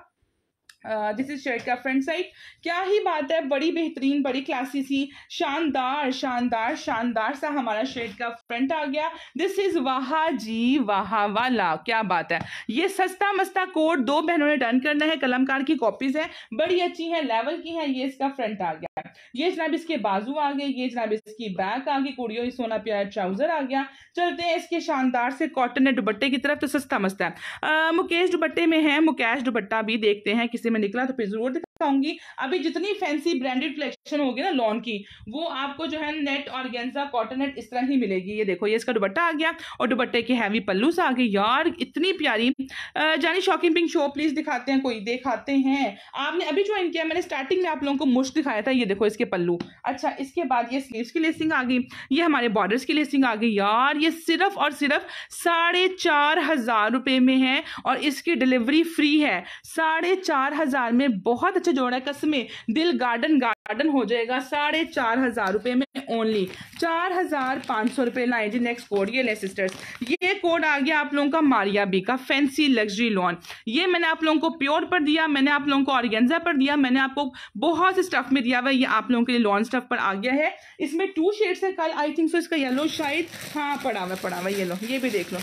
S1: दिस इज शर्ट का फ्रंट साइड क्या ही बात है बड़ी बेहतरीन बड़ी क्लासी सी शानदार शानदार शानदार सा हमारा शर्ट का फ्रंट आ गया दिस इज वाह जी वाहा वाला क्या बात है ये सस्ता मस्ता कोट दो बहनों ने डन करना है कलमकार की कॉपीज है बड़ी अच्छी है लेवल की है ये इसका फ्रंट आ गया ये जनाब इसके बाजू आ गए ये जनाब इसकी बैक आ गई कुड़ियों सोना प्यार ट्राउजर आ गया चलते हैं इसके शानदार से कॉटन है दुबट्टे की तरफ तो सस्ता मस्ता है uh, मुकेश दुबट्टे में है मुकेश दुबट्टा भी देखते हैं किसी में निकला तो फिर जरूर कहूंगी अभी जितनी फैंसी ब्रांडेड कलेक्शन होगी ना लॉन की वो आपको जो है नेट और गेंजा कॉटन नेट इस तरह ही मिलेगी ये देखो ये इसका दुबट्टा आ गया और दुबट्टे की हैवी पल्लू से आ गई यार इतनी प्यारी जानी शॉकिंग पिंक शो प्लीज दिखाते हैं कोई दिखाते हैं आपने अभी ज्वाइन किया मैंने स्टार्टिंग में आप लोगों को मुश्क दिखाया था ये देखो इसके पल्लू अच्छा इसके बाद ये स्लीव की लेसिंग आ गई ये हमारे बॉर्डर की लेसिंग आ गई यार ये सिर्फ और सिर्फ साढ़े चार हजार रुपये में है और इसकी डिलीवरी फ्री है साढ़े चार हजार में बहुत जोड़ा है कसमें दिल गार्डन गार्डन गार्डन हो जाएगा साढ़े चार हज़ार रुपए में ओनली चार हज़ार पाँच सौ रुपए लाए जी नेक्स्ट कोड ये ले सिस्टर्स ये कोड आ गया आप लोगों का मारिया बी का फैंसी लग्जरी लोन ये मैंने आप लोगों को प्योर पर दिया मैंने आप लोगों को ऑर्गेन्जा पर दिया मैंने आपको बहुत स्टफ में दिया हुआ ये आप लोगों के लिए लॉन स्टफ पर आ गया है इसमें टू शेड है कल आई थिंक सो इसका येलो शायद हाँ पड़ा हुआ पड़ा हुआ ये लो ये भी देख लो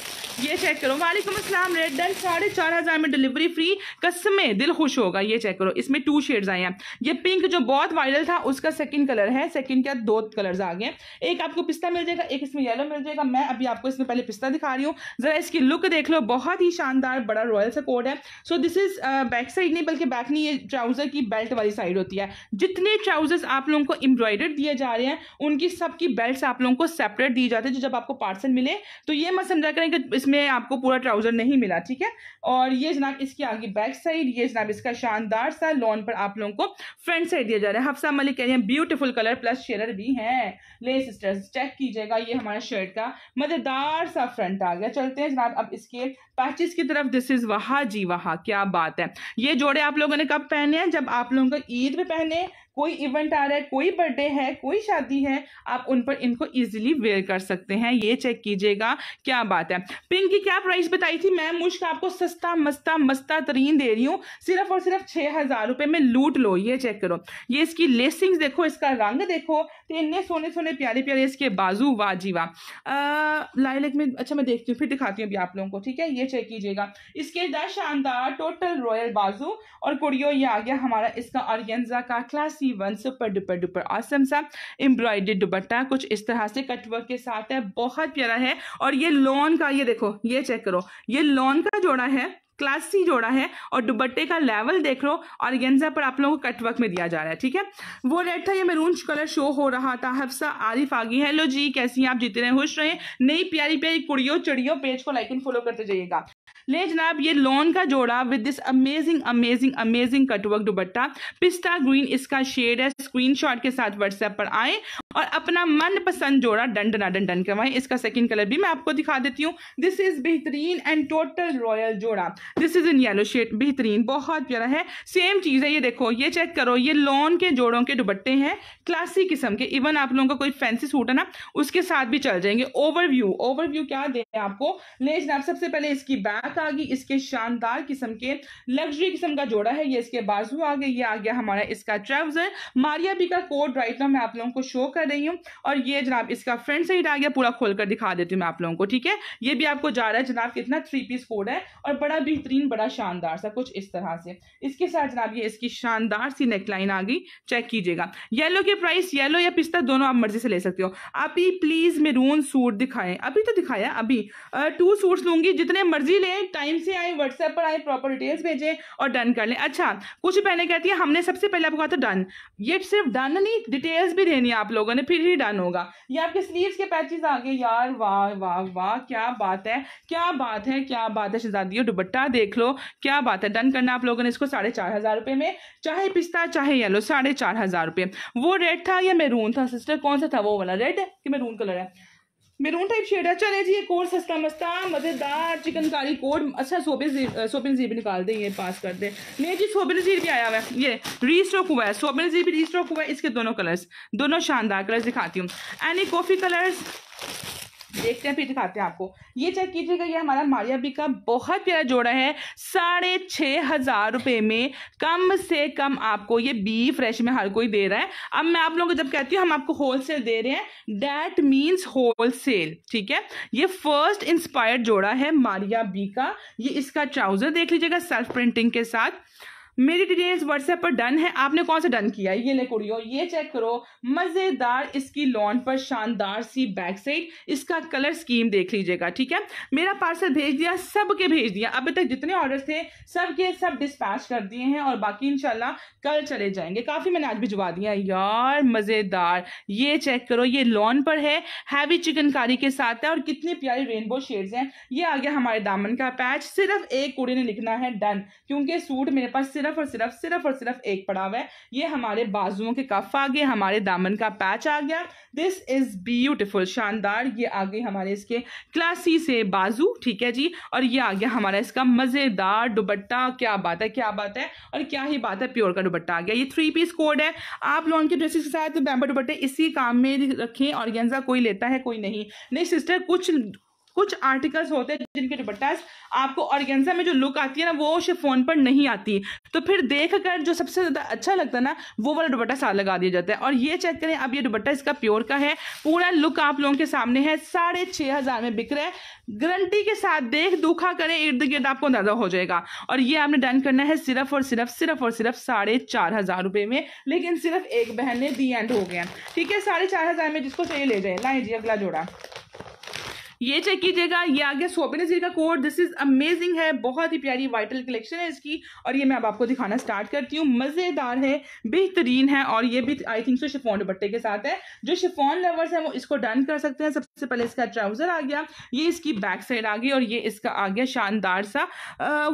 S1: ये चेक करो वालेकुम असलम रेड डन साढ़े चार हज़ार में डिलीवरी फ्री कसमें दिल खुश होगा ये चेक करो इसमें टू शेड्स आए हैं ये पिंक जो बहुत वाइड फाइनल था उसका सेकंड कलर है सेकंड क्या दो कलर्स आ गए एक आपको पिस्ता मिल जाएगा एक इसमें येलो मिल जाएगा मैं अभी आपको इसमें पहले पिस्ता दिखा रही हूँ जरा इसकी लुक देख लो बहुत ही शानदार बड़ा रॉयल सा कोड है so this is back side नहीं बल्कि बैक नहीं ये ट्राउजर की बेल्ट वाली साइड होती है जितने ट्राउजर्स आप लोगों को एम्ब्रॉयडर दिए जा रहे हैं उनकी सबकी बेल्ट आप लोगों को सेपरेट दी जाती है जो जब आपको पार्सल मिले तो ये मत समझा करें कि इसमें आपको पूरा ट्राउजर नहीं मिला ठीक है और ये जनाब इसकी आगे बैक साइड ये जनाब इसका शानदार सा लोन पर आप लोगों को फ्रंट साइड दिया जा रहा है अफसा मलिक कह रही है ब्यूटीफुल कलर प्लस शेयर भी है ले सिस्टर्स चेक कीजिएगा ये हमारे शर्ट का मज़ेदार सा फ्रंट आ गया चलते हैं जनाब अब इसके पैचेस की तरफ दिस इज़ वहा जी वहा क्या बात है ये जोड़े आप लोगों ने कब पहने हैं जब आप लोगों को ईद पे पहने कोई इवेंट आ रहा है कोई बर्थडे है कोई शादी है आप उन पर इनको ईजिली वेयर कर सकते हैं ये चेक कीजिएगा क्या बात है पिंक की क्या प्राइस बताई थी मैं मुश्क आपको सस्ता मस्ता मस्ता तरीन दे रही हूँ सिर्फ और सिर्फ छः हज़ार रुपये में लूट लो ये चेक करो ये इसकी लेसिंग्स देखो इसका रंग देखो तो इतने सोने सोने प्यारे प्यारे इसके बाजू वाह जी वाह लाइलेक में अच्छा मैं देखती हूँ फिर दिखाती हूँ अभी आप लोगों को ठीक है ये चेक कीजिएगा इसके दस शानदार टोटल रॉयल बाजू और कुड़ियों ये आ गया हमारा इसका अरियंजा का classy one super duper duper awesome सा एम्ब्रॉयडेड दुपट्टा कुछ इस तरह से कटवर्क के साथ है बहुत प्यारा है और ये लॉन का ये देखो ये चेक करो ये लॉन का जोड़ा है क्लासी जोड़ा है और दुबट्टे का लेवल देख लो और गेंजा पर आप लोगों को कटवर्क में दिया जा रहा है ठीक है वो रेड था ये मेरून कलर शो हो रहा था हफ्सा आरिफ आगे हेलो जी कैसी हैं आप जीते रहे खुश रहे नई प्यारी प्यारी कुड़ियों चिड़ियों पेज को लाइक एंड फॉलो करते जाइएगा ले जनाब ये लोन का जोड़ा with this amazing amazing amazing cutwork दुबट्टा पिस्ता ग्रीन इसका शेड है स्क्रीनशॉट के साथ व्हाट्सएप पर आए और अपना मनपसंद जोड़ा डंडना डंडन डन करवाएं इसका सेकंड कलर भी मैं आपको दिखा देती हूँ दिस इज बेहतरीन एंड टोटल रॉयल जोड़ा this is in yellow shade बेहतरीन बहुत प्यारा है सेम चीज़ है ये देखो ये चेक करो ये लोन के जोड़ों के दुबट्टे हैं क्लासी किस्म के इवन आप लोगों का कोई फैंसी सूट है ना उसके साथ भी चल जाएंगे ओवरव्यू ओवरव्यू क्या दे आपको ले जनाब सबसे पहले इसकी बैक आ गई इसके शानदार किस्म के लग्जरी किस्म का जोड़ा है ये इसके बाजू आ गए ये आ गया हमारा इसका ट्राउजर मारिया बी का कोड राइट ना मैं आप लोगों को शो कर रही हूँ और ये जनाब इसका फ्रंट साइड आ गया पूरा खोल कर दिखा देती हूँ मैं आप लोगों को ठीक है ये भी आपको जा रहा है जनाब कितना थ्री पीस कोड है और बड़ा बेहतरीन बड़ा शानदार सा कुछ इस तरह से इसके साथ जनाब ये इसकी शानदार सी नेकलाइन आ गई चेक कीजिएगा येलो के प्राइस येलो या पिस्ता दोनों आप मर्जी से ले सकते हो आप ही प्लीज मेरून सूट दिखाएं अभी तो दिखाया अभी टू सूट लूंगी जितने मर्जी लें हमें टाइम से आए व्हाट्सएप पर आए प्रॉपर डिटेल्स भेजें और डन कर लें अच्छा कुछ पहले कहती है हमने सबसे पहले आपको कहा था डन ये सिर्फ डन नहीं डिटेल्स भी देनी आप लोगों ने फिर ही डन होगा ये आपके स्लीव्स के पैचेस आ गए यार वाह वाह वाह क्या बात है क्या बात है क्या बात है शहजादियों दुबट्टा देख लो क्या बात है डन करना आप लोगों ने इसको साढ़े चार हज़ार रुपये में चाहे पिस्ता चाहे येलो साढ़े चार हज़ार रुपये वो रेड था या मेरून था सिस्टर कौन सा था वो वाला रेड कि मेरून कलर है मेरून टाइप शेड है चले जी एक और सस्ता मस्ता मज़ेदार चिकनकारी कोड अच्छा सोबे सोबिन जी भी निकाल दें ये पास कर दें नहीं जी सोबिन जी भी आया हुआ है ये रीस्टॉक हुआ है सोबिन जी भी रीस्टॉक हुआ है इसके दोनों कलर्स दोनों शानदार कलर्स दिखाती हूँ एनी कॉफ़ी कलर्स देखते हैं फिर दिखाते हैं आपको ये चेक कीजिएगा ये हमारा मारिया बी का बहुत प्यारा जोड़ा है साढ़े छः हज़ार रुपये में कम से कम आपको ये बी फ्रेश में हर कोई दे रहा है अब मैं आप लोगों को जब कहती हूँ हम आपको होल सेल दे रहे हैं डैट मीन्स होल सेल ठीक है ये फर्स्ट इंस्पायर्ड जोड़ा है मारिया बी का ये इसका ट्राउज़र देख लीजिएगा सेल्फ प्रिंटिंग के साथ मेरी डिटेल्स व्हाट्सएप पर डन है आपने कौन सा डन किया है ये ले कुड़ियो ये चेक करो मज़ेदार इसकी लॉन पर शानदार सी बैक साइड इसका कलर स्कीम देख लीजिएगा ठीक है मेरा पार्सल भेज दिया सब के भेज दिया अभी तक जितने ऑर्डर थे सब के सब डिस्पैच कर दिए हैं और बाकी इनशाला कल चले जाएंगे काफ़ी मैंने आज भिजवा दिया यार मज़ेदार ये चेक करो ये लॉन पर है हैवी चिकनकारी के साथ है और कितनी प्यारी रेनबो शेड्स हैं ये आ गया हमारे दामन का पैच सिर्फ एक कुड़ी ने लिखना है डन क्योंकि सूट मेरे पास सिर्फ सिर्फ और सिर्फ सिर्फ और सिर्फ एक पड़ाव है ये हमारे बाजुओं के कफ आ गए हमारे दामन का पैच आ गया दिस इज़ ब्यूटिफुल शानदार ये आ गए हमारे इसके क्लासी से बाजू ठीक है जी और ये आ गया हमारा इसका मज़ेदार दुबट्टा क्या बात है क्या बात है और क्या ही बात है प्योर का दुबट्टा आ गया ये थ्री पीस कोड है आप लोगों के ड्रेसेस के साथ बैम्बर दुबट्टे इसी काम में रखें और कोई लेता है कोई नहीं नहीं सिस्टर कुछ कुछ आर्टिकल्स होते हैं जिनके दुपट्टा आपको ऑर्गेंजा में जो लुक आती है ना वो शिफोन पर नहीं आती तो फिर देख कर जो सबसे ज़्यादा अच्छा लगता है ना वो वाला दुपट्टा साथ लगा दिया जाता है और ये चेक करें अब ये दुपट्टा इसका प्योर का है पूरा लुक आप लोगों के सामने है साढ़े छह हज़ार में बिक रहा है गारंटी के साथ देख दुखा करें इर्द गिर्द आपको अंदाजा हो जाएगा और ये आपने डन करना है सिर्फ और सिर्फ सिर्फ और सिर्फ साढ़े चार हज़ार रुपये में लेकिन सिर्फ एक बहन ने दी एंड हो गया ठीक है साढ़े चार हज़ार में जिसको चाहिए ले जाए लाए जी अगला जोड़ा ये चेक कीजिएगा ये आ गया नजीर का कोट दिस इज अमेजिंग है बहुत ही प्यारी वाइटल कलेक्शन है इसकी और ये मैं अब आपको दिखाना स्टार्ट करती हूँ मज़ेदार है बेहतरीन है और ये भी आई थिंक सो शिफोन दुपट्टे के साथ है जो शिफोन लवर्स है वो इसको डन कर सकते हैं सबसे पहले इसका ट्राउज़र आ गया ये इसकी बैक साइड आ गई और ये इसका आ गया शानदार सा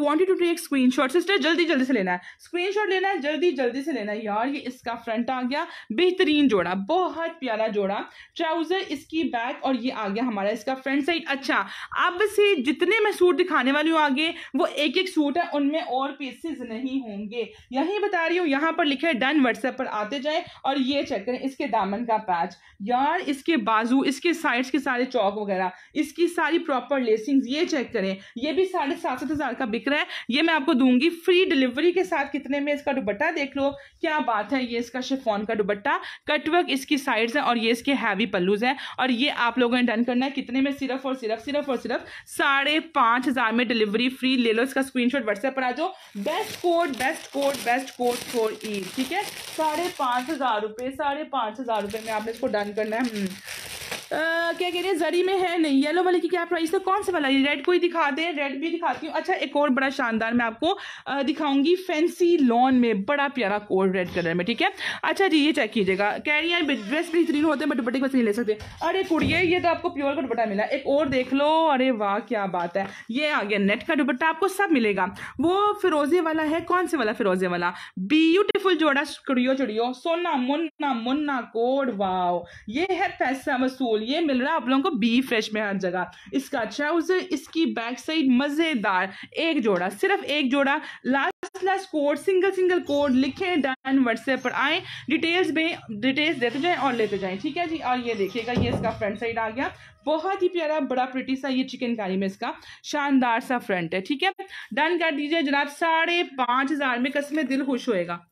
S1: wanted to take screen sister जल्दी जल्दी से लेना है स्क्रीन लेना है जल्दी जल्दी से लेना है यार ये इसका फ्रंट आ गया बेहतरीन जोड़ा बहुत प्यारा जोड़ा ट्राउज़र इसकी बैक और ये आ गया हमारा इसका फ्रंट फ्रंट साइड अच्छा अब से जितने मैं सूट दिखाने वाली हूँ आगे वो एक एक सूट है उनमें और पीसेज नहीं होंगे यही बता रही हूँ यहाँ पर लिखे डन व्हाट्सएप पर आते जाए और ये चेक करें इसके दामन का पैच यार इसके बाजू इसके साइड्स के सारे चौक वगैरह इसकी सारी प्रॉपर लेसिंग ये चेक करें ये भी साढ़े सात सात हज़ार का बिक रहा है ये मैं आपको दूंगी फ्री डिलीवरी के साथ कितने में इसका दुबट्टा देख लो क्या बात है ये इसका शिफोन का दुबट्टा कटवर्क इसकी साइड्स है और ये इसके हैवी पल्लूज हैं और ये आप लोगों ने डन करना है कितने में सिर्फ और सिर्फ सिर्फ और सिर्फ साढ़े पांच हज़ार में डिलीवरी फ्री ले लो इसका स्क्रीनशॉट व्हाट्सएप पर आ जाओ best code best code best code for E ठीक है साढ़े पांच हज़ार रुपए साढ़े पांच हज़ार रुपए में आपने इसको डन करना है हम्म। क्या कह रहे हैं जरी में है नहीं येलो वाले की क्या प्राइस है कौन सा वाला ये रेड को ही दे रेड भी दिखाती हूँ अच्छा एक और बड़ा शानदार मैं आपको दिखाऊंगी फैंसी लॉन में बड़ा प्यारा कोड रेड कलर में ठीक है अच्छा जी ये चेक कीजिएगा कह रही है ड्रेस बेहतरीन होते हैं बट दुपट्टे को नहीं ले सकते अरे कुड़िए ये तो आपको प्योर का दुपट्टा मिला एक और देख लो अरे वाह क्या बात है ये आ गया नेट का दुपट्टा आपको सब मिलेगा वो फिरोजे वाला है कौन से वाला फिरोजे वाला ब्यूटीफुल जोड़ा चुड़ियो चुड़ियो सोना मुन्ना मुन्ना कोड वाओ ये है पैसा वसूल सोल ये मिल रहा है आप लोगों को बी फ्रेश में हर जगह इसका ट्राउजर अच्छा इसकी बैक साइड मज़ेदार एक जोड़ा सिर्फ एक जोड़ा last last code single single code लिखें डन व्हाट्सएप पर आए डिटेल्स में डिटेल्स देते जाएं और लेते जाएं ठीक है जी और ये देखिएगा ये इसका फ्रंट साइड आ गया बहुत ही प्यारा बड़ा प्रिटी सा ये चिकन कारी में इसका शानदार सा फ्रंट है ठीक है डन कर दीजिए जनाब साढ़े पाँच हज़ार में कसम दिल खुश होएगा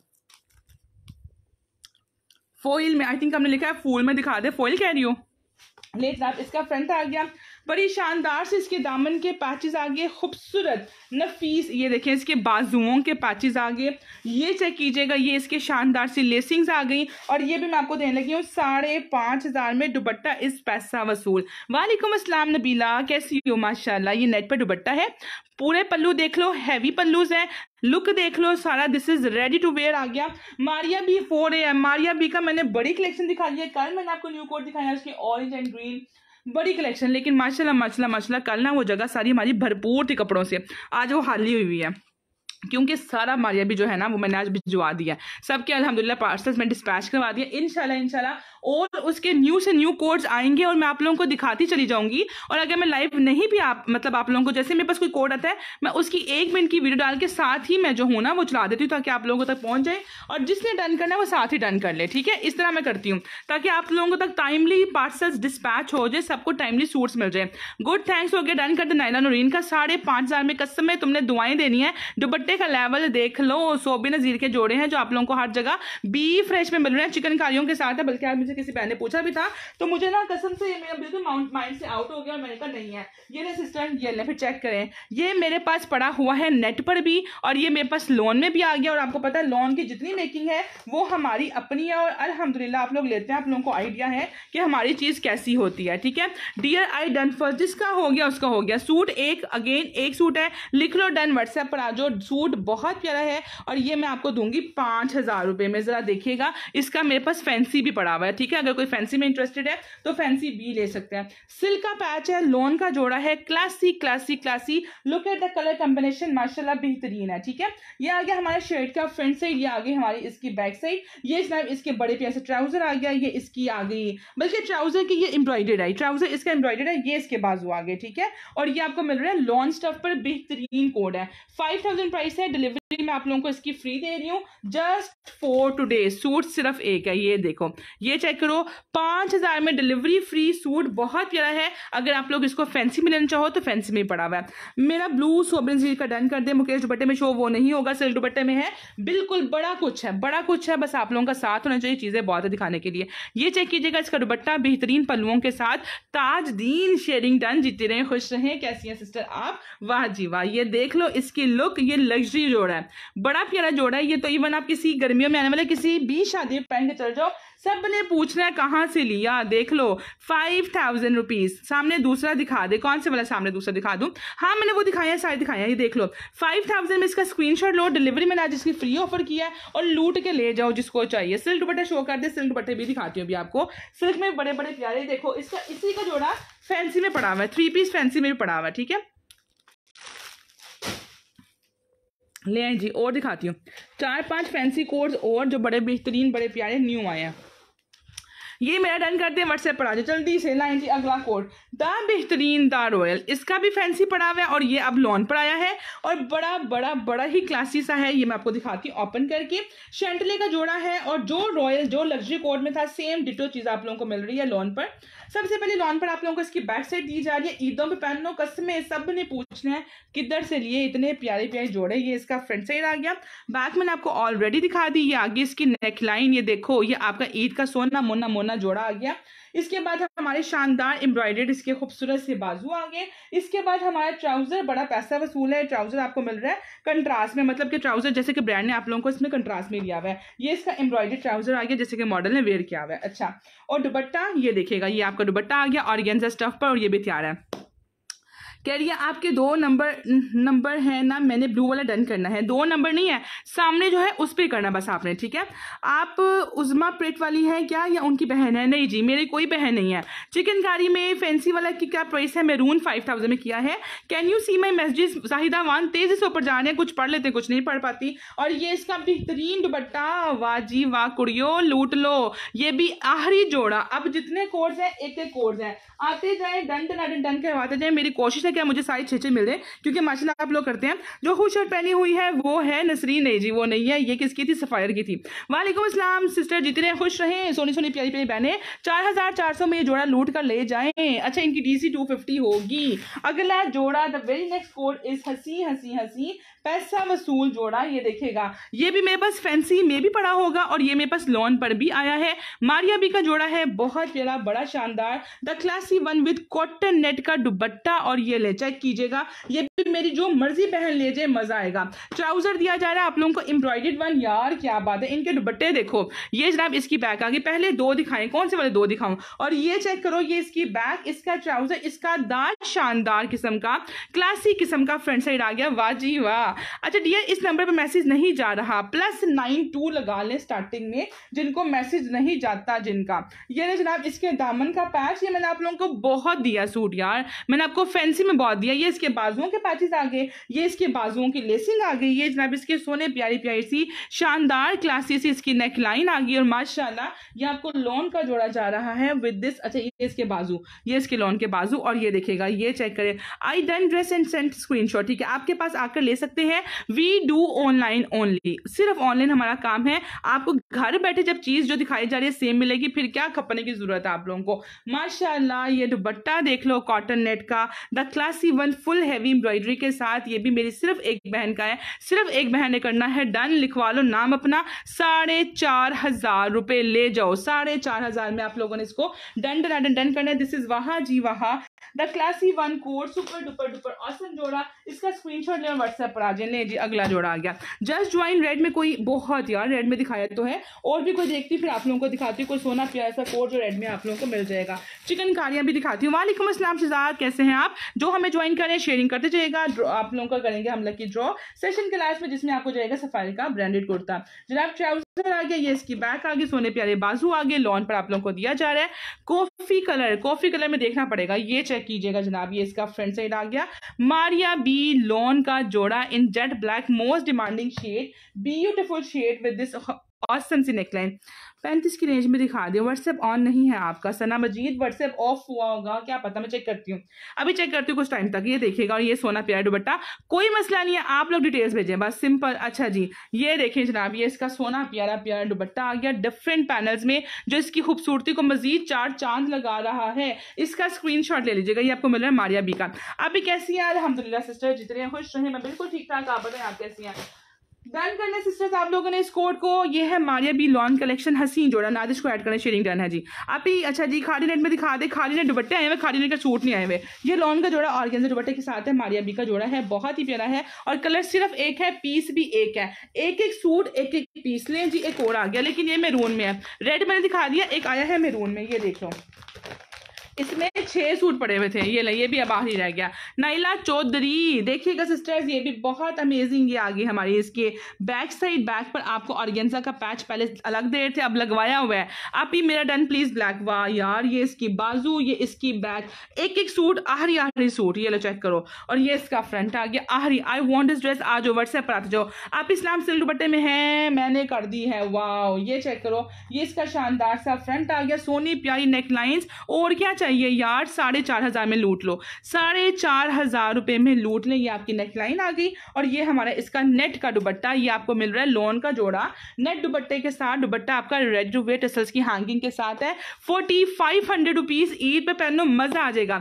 S1: फोइल में आई थिंक हमने लिखा है फूल में दिखा दे फोइल कह रही हूँ लेट रात इसका फ्रंट आ गया बड़ी शानदार से इसके दामन के पैचेस आ गए खूबसूरत नफीस ये देखें इसके बाजुओं के पैचेस आ गए ये चेक कीजिएगा ये इसके शानदार सी लेसिंग्स आ गई और ये भी मैं आपको देने लगी हूँ साढ़े पाँच हज़ार में दुबट्टा इस पैसा वसूल वालेकुम असलम नबीला कैसी हो माशाल्लाह ये नेट पर दुबट्टा है पूरे पल्लू देख लो हैवी पल्लूज हैं लुक देख लो सारा this is ready to wear आ गया Maria B four A M Maria B का मैंने बड़ी कलेक्शन दिखा है कल मैंने आपको न्यू कोट दिखाया उसके ऑरेंज एंड ग्रीन बड़ी कलेक्शन लेकिन माशाल्लाह माशाल्लाह माशाल्लाह कल ना वो जगह सारी हमारी भरपूर थी कपड़ों से आज वो हाली हुई हुई है क्योंकि सारा मारिया भी जो है ना वो मैंने आज भिजवा दिया सबके अलहमदिल्ला पार्सल्स में डिस्पैच करवा दिया इनशाला इनशाला और उसके न्यू से न्यू कोड्स आएंगे और मैं आप लोगों को दिखाती चली जाऊंगी और अगर मैं लाइव नहीं भी आप मतलब आप लोगों को जैसे मेरे पास कोई कोड आता है मैं उसकी एक मिनट की वीडियो डाल के साथ ही मैं जो हूँ ना वो चला देती हूँ ताकि आप लोगों तक पहुँच जाए और जिसने डन करना है वो साथ ही डन कर ले ठीक है इस तरह मैं करती हूँ ताकि आप लोगों तक टाइमली पार्सल्स डिस्पैच हो जाए सबको टाइमली सूट्स मिल जाए गुड थैंक्स हो गया डन कर दे नायला नूरीन का साढ़े पाँच हज़ार में कस्म में तुमने दुआएं देनी है दुपट्टे का लेवल देख लो सोबे नज़ीर के जोड़े हैं जो आप लोगों को हर जगह बी फ्रेश में मिल रहे हैं चिकन कारियों के साथ है बल्कि आप मुझे किसी बहन ने पूछा भी था तो मुझे ना कसम से ये मेरा बिल्कुल माइंड से आउट हो गया और मैंने कहा नहीं है ये ना सिस्टर ये ना फिर चेक करें ये मेरे पास पड़ा हुआ है नेट पर भी और ये मेरे पास लोन में भी आ गया और आपको पता है लोन की जितनी मेकिंग है वो हमारी अपनी है और अलहमदिल्ला आप लोग लेते हैं आप लोगों को आइडिया है कि हमारी चीज़ कैसी होती है ठीक है डियर आई डन फर्स्ट जिसका हो गया उसका हो गया सूट एक अगेन एक सूट है लिख लो डन व्हाट्सएप पर आ जाओ सूट बहुत प्यारा है और ये मैं आपको दूंगी पाँच हज़ार रुपये में ज़रा देखिएगा इसका मेरे पास फैंसी भी पड़ा हुआ है ठीक ठीक है अगर कोई फैंसी में इंटरेस्टेड है तो फैंसी बी ले सकते हैं सिल्क का पैच है लोन का जोड़ा है classy classy classy look at the colour combination माशाल्लाह बेहतरीन है ठीक है ये आगे हमारे शर्ट का फ्रंट साइड ये आगे हमारी इसकी बैक साइड ये जनाब इसके बड़े प्यासे ट्राउजर आ गया ये इसकी आ गई बल्कि ट्राउजर की ये एम्ब्रॉयडेड आई ट्राउजर इसका एम्ब्रॉयडेड है ये इसके बाजू आ गए ठीक है और ये आपको मिल रहा है लॉन स्टफ पर बेहतरीन कोड है फाइव थाउजेंड प्राइस है डिलीवरी मैं आप लोगों को इसकी फ्री दे रही हूँ जस्ट फॉर टुडे सूट सिर्फ एक है ये देखो ये चेक ट्राई करो पाँच हज़ार में डिलीवरी फ्री सूट बहुत प्यारा है अगर आप लोग इसको फैंसी में लेना चाहो तो फैंसी में पड़ा हुआ है मेरा ब्लू सोबिन सीरीज का डन कर दे मुकेश दुपट्टे में शो वो नहीं होगा सिल्क दुपट्टे में है बिल्कुल बड़ा कुछ है बड़ा कुछ है बस आप लोगों का साथ होना चाहिए चीज़ें बहुत है दिखाने के लिए ये चेक कीजिएगा इसका दुपट्टा बेहतरीन पलुओं के साथ ताज दीन शेयरिंग डन जीते रहें खुश रहें कैसी हैं सिस्टर आप वाह जी वाह ये देख लो इसकी लुक ये लग्जरी जोड़ा है बड़ा प्यारा जोड़ा है ये तो इवन आप किसी गर्मियों में आने वाले किसी भी शादी पहन के चल जाओ सब ने पूछना है कहाँ से लिया देख लो फाइव थाउजेंड रुपीज सामने दूसरा दिखा दे कौन से वाला सामने दूसरा दिखा दूँ हाँ मैंने वो दिखाया सारे दिखाया ये देख लो फाइव थाउजेंड में इसका स्क्रीन लो डिलीवरी मैंने आज इसकी फ्री ऑफर किया है और लूट के ले जाओ जिसको चाहिए सिल्क दुपट्टा शो कर दे सिल्क दुपट्टे भी दिखाती हूँ अभी आपको सिल्क में बड़े बड़े प्यारे देखो इसका इसी का जोड़ा फैंसी में पड़ा हुआ है थ्री पीस फैंसी में भी पड़ा हुआ है ठीक है ले जी और दिखाती हूँ चार पांच फैंसी कोड्स और जो बड़े बेहतरीन बड़े प्यारे न्यू आए हैं ये मेरा डन करते हैं व्हाट्सएप पर आ जाओ जल्दी से लाइन जी अगला कोड द बेहतरीन द रॉयल इसका भी फैंसी पड़ा हुआ है और ये अब लॉन पर आया है और बड़ा बड़ा बड़ा ही क्लासी सा है ये मैं आपको दिखाती हूँ ओपन करके शेंटले का जोड़ा है और जो रॉयल जो लग्जरी कोड में था सेम डिटो चीज़ आप लोगों को मिल रही है लॉन पर सबसे पहले लॉन पर आप लोगों को इसकी बैक साइड दी जा रही है ईदों पे पहनो कस्मे सब ने पूछना है किधर से लिए इतने प्यारे प्यारे जोड़े ये इसका फ्रंट साइड आ गया बैक मैंने आपको ऑलरेडी दिखा दी ये आगे इसकी नेकलाइन ये देखो ये आपका ईद का सोना मोना मोना जोड़ा आ गया इसके बाद हमारे शानदार एम्ब्रॉयडेड इसके खूबसूरत से बाजू आ गए इसके बाद हमारा ट्राउज़र बड़ा पैसा वसूल है ट्राउज़र आपको मिल रहा है कंट्रास्ट में मतलब कि ट्राउज़र जैसे कि ब्रांड ने आप लोगों को इसमें कंट्रास्ट में लिया हुआ है ये इसका एम्ब्रॉयडेड ट्राउज़र आ गया जैसे कि मॉडल ने वेयर किया हुआ है अच्छा और दुबट्टा ये देखेगा ये आपका दुबट्टा आ गया और स्टफ पर और ये भी तैयार है कह रही है आपके दो नंबर नंबर है ना मैंने ब्लू वाला डन करना है दो नंबर नहीं है सामने जो है उस पर करना बस आपने ठीक है आप उजमा प्रेट वाली है क्या या उनकी बहन है नहीं जी मेरी कोई बहन नहीं है चिकनकारी में फैंसी वाला की क्या प्राइस है मैरून फाइव थाउजेंड में किया है can you see my message Zahida one तेजी से ऊपर जा रहे हैं कुछ पढ़ लेते हैं कुछ नहीं पढ़ पाती और ये इसका बेहतरीन दुपट्टा वाह जी वाह कुड़ियो लूट लो ये भी आखिरी जोड़ा अब जितने कोर्स हैं एक एक कोर्स है आते जाए डन डन डन डन करवाते जाए मेरी कोशिश है कि मुझे सारी छे छे मिल जाए क्योंकि माशा आप लोग करते हैं जो हुई शर्ट पहनी हुई है वो है नसरी नहीं जी वो नहीं है ये किसकी थी सफ़ायर की थी वालेकुम असलम सिस्टर जितने खुश रहे सोनी सोनी प्यारी प्यारी बहने चार हज़ार चार सौ में ये जोड़ा लूट कर ले जाए अच्छा इनकी डी सी टू फिफ्टी होगी अगला जोड़ा the very next code is हसी हसी हसी पैसा वसूल जोड़ा ये देखेगा ये भी मेरे पास फैंसी में भी पड़ा होगा और ये मेरे पास लॉन पर भी आया है मारिया बी का जोड़ा है बहुत जरा बड़ा शानदार the classy one with cotton net का दुबट्टा और ये ले चेक कीजिएगा ये भी मेरी जो मर्जी पहन लीजिए मजा आएगा ट्राउजर दिया जा रहा है आप लोगों को एम्ब्रॉयडेड वन यार क्या बात है इनके दुबट्टे देखो ये जनाब इसकी बैक आ गई पहले दो दिखाएं कौन से वाले दो दिखाऊं और ये चेक करो ये इसकी बैक इसका ट्राउजर इसका दार शानदार किस्म का क्लासी किस्म का फ्रंट साइड आ गया वाह जी वाह अच्छा डियर इस नंबर पे मैसेज नहीं जा रहा प्लस नाइन टू लगा लें स्टार्टिंग में जिनको मैसेज नहीं जाता जिनका ये ना जनाब इसके दामन का पैच ये मैंने आप लोगों को बहुत दिया सूट यार मैंने आपको फैंसी में बहुत दिया ये इसके बाजुओं के पैचेज आ गए ये इसके बाजुओं की लेसिंग आ गई ये जनाब इसके सोने प्यारी प्यारी सी शानदार क्लासी सी इसकी नेक लाइन आ गई और माशाला ये आपको लोन का जोड़ा जा रहा है विद दिस अच्छा ये इसके बाजू ये इसके लोन के बाजू और ये देखेगा ये चेक करें I done dress and sent screen ठीक है आपके पास आकर ले सकते हैं हैं वी डू ऑनलाइन ओनली सिर्फ ऑनलाइन हमारा काम है आपको घर बैठे जब चीज़ जो दिखाई जा रही है सेम मिलेगी फिर क्या खपने की ज़रूरत है आप लोगों को माशाल्लाह ये दुबट्टा देख लो कॉटन नेट का the classy one full heavy embroidery के साथ ये भी मेरी सिर्फ एक बहन का है सिर्फ एक बहन ने करना है डन लिखवा लो नाम अपना साढ़े चार हज़ार रुपए ले जाओ साढ़े चार हज़ार में आप लोगों ने इसको डन डन डन करना है दिस इज़ वहा जी वहा the classy one course super duper duper awesome जोड़ा इसका स्क्रीनशॉट लेना व्हाट्सएप पर आ जाए नहीं जी अगला जोड़ा आ गया जस्ट ज्वाइन रेड में कोई बहुत यार रेड में दिखाया तो है और भी कोई देखती फिर आप लोगों को दिखाती हूँ कोई सोना प्यार ऐसा कोर्स जो रेड में आप लोगों को मिल जाएगा चिकनकारियाँ भी दिखाती हूँ वालेकुम असलम शिजाद कैसे हैं आप जो हमें ज्वाइन करें शेयरिंग करते जाइएगा आप लोगों का करेंगे हम लकी ड्रॉ सेशन क्लास में जिसमें आपको जाएगा सफारी का ब्रांडेड कुर्ता जनाब ट्राउज इधर आ गया ये इसकी बैक आ गई सोने प्यारे बाजू आ गए लॉन पर आप लोगों को दिया जा रहा है कॉफी कलर कॉफी कलर में देखना पड़ेगा ये चेक कीजिएगा जनाब ये इसका फ्रंट साइड आ गया मारिया बी लॉन का जोड़ा in jet black most demanding shade beautiful shade with this awesome सी नेकलाइन पैंतीस की रेंज में दिखा दिया व्हाट्सएप ऑन नहीं है आपका सना मजीद व्हाट्सएप ऑफ हुआ होगा क्या पता मैं चेक करती हूँ अभी चेक करती हूँ कुछ टाइम तक ये देखिएगा और ये सोना प्यार दुबट्टा कोई मसला नहीं है आप लोग डिटेल्स भेजें बस सिंपल अच्छा जी ये देखिए जनाब ये इसका सोना प्यारा प्यारा दुबट्टा आ गया डिफरेंट पैनल्स में जो इसकी खूबसूरती को मजीद चार चांद लगा रहा है इसका स्क्रीन ले लीजिएगा ये आपको मिल रहा है मारिया बी का अभी कैसी है अलहमदिल्ला सिस्टर जितने खुश रहे मैं बिल्कुल ठीक ठाक आप बताएं आप कैसी हैं डन करना सिस्टर्स आप लोगों ने इस कोड को ये है मारिया बी लॉन कलेक्शन हसीन जोड़ा नादिश को ऐड करना शेयरिंग डन है जी आप ही अच्छा जी खाली नेट में दिखा दे खाली नेट दुबट्टे आए हुए खाली नेट का सूट नहीं आए हुए ये लॉन का जोड़ा और दुबट्टे के साथ है मारिया बी का जोड़ा है बहुत ही प्यारा है और कलर सिर्फ एक है पीस भी एक है एक एक सूट एक एक पीस लें जी एक और आ गया लेकिन ये मेरून में है रेड मैंने दिखा दिया एक आया है मेरून में ये देख लो इसमें छह सूट पड़े हुए थे ये ले ये भी अब बाहर ही रह गया नाइला चौधरी देखिएगा सिस्टर्स ये भी बहुत अमेजिंग ये आ गई हमारी इसके बैक साइड बैक पर आपको ऑर्गेंजा का पैच पहले अलग दे रहे थे अब लगवाया हुआ है आप ही मेरा डन प्लीज ब्लैक वाह यार ये इसकी बाजू ये इसकी बैक एक एक सूट आहरी आहरी सूट ये लो चेक करो और ये इसका फ्रंट आ गया आहरी आई वॉन्ट दिस ड्रेस आज व्हाट्सएप पर आते जाओ आप इस्लाम सिल्क दुपट्टे में है मैंने कर दी है वाह ये चेक करो ये इसका शानदार सा फ्रंट आ गया सोनी प्यारी नेक और क्या चाहिए चाहिए यार साढ़े चार हज़ार में लूट लो साढ़े चार हज़ार रुपये में लूट लें ये आपकी नेक लाइन आ गई और ये हमारा इसका नेट का दुबट्टा ये आपको मिल रहा है लोन का जोड़ा नेट दुबट्टे के साथ दुबट्टा आपका रेड वेट असल्स की हैंगिंग के साथ है forty five hundred rupees Eid पर पहन लो मज़ा आ जाएगा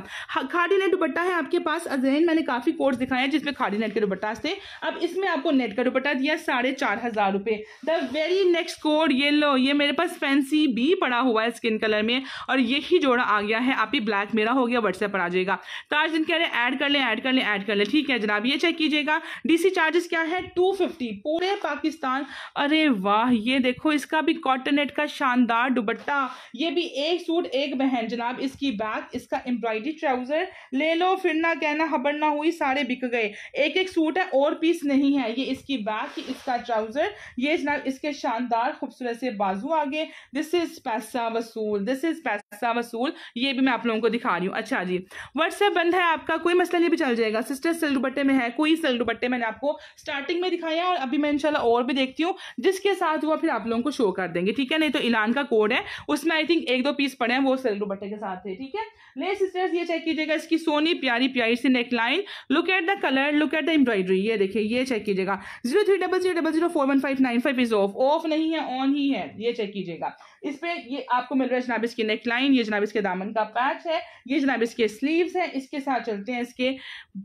S1: खाड़ी नेट दुबट्टा है आपके पास अजैन मैंने काफ़ी कोर्स दिखाए हैं जिसमें खाड़ी नेट के दुबट्टा थे अब इसमें आपको नेट का दुबट्टा दिया साढ़े चार हज़ार रुपये द वेरी नेक्स्ट कोड ये लो ये मेरे पास फैंसी भी पड़ा हुआ है स्किन कलर में और यही जोड़ा आ गया है है आप ही ब्लैक मेरा हो गया व्हाट्सएप पर आ जाएगा तो आज दिन कह रहे हैं ऐड कर लें ऐड कर लें ऐड कर लें ठीक है जनाब ये चेक कीजिएगा डीसी चार्जेस क्या है टू पूरे पाकिस्तान अरे वाह ये देखो इसका भी कॉटनेट का शानदार दुबट्टा ये भी एक सूट एक बहन जनाब इसकी बैग इसका एम्ब्रॉयडरी ट्राउजर ले लो फिर ना कहना खबर ना हुई सारे बिक गए एक एक सूट है और पीस नहीं है ये इसकी बैग इसका ट्राउजर ये जनाब इसके शानदार खूबसूरत से बाजू आगे दिस इज पैसा वसूल दिस इज पैसा वसूल ये भी मैं आप लोगों को दिखा रही हूँ अच्छा जी व्हाट्सएप बंद है आपका कोई मसला नहीं भी चल जाएगा सिस्टर सिल्क दुपट्टे में है कोई सिल्क दुपट्टे मैंने आपको स्टार्टिंग में दिखाया और अभी मैं इनशाला और भी देखती हूँ जिसके साथ हुआ फिर आप लोगों को शो कर देंगे ठीक है नहीं तो ईलान का कोड है उसमें आई थिंक एक दो पीस पड़े हैं वो सिल्क दुपट्टे के साथ थे ठीक है ले सिस्टर्स ये चेक कीजिएगा इसकी सोनी प्यारी प्यारी सी neck line look at the colour look at the embroidery ये देखिए ये चेक कीजिएगा zero three double zero double zero four one five nine five is off off नहीं है ऑन ही है ये चेक कीजिएगा इस पे ये आपको मिल रहा है जनाब इसकी नेक लाइन ये जनाब इसके दामन का पैच है ये जनाब इसके स्लीव्स हैं इसके साथ चलते हैं इसके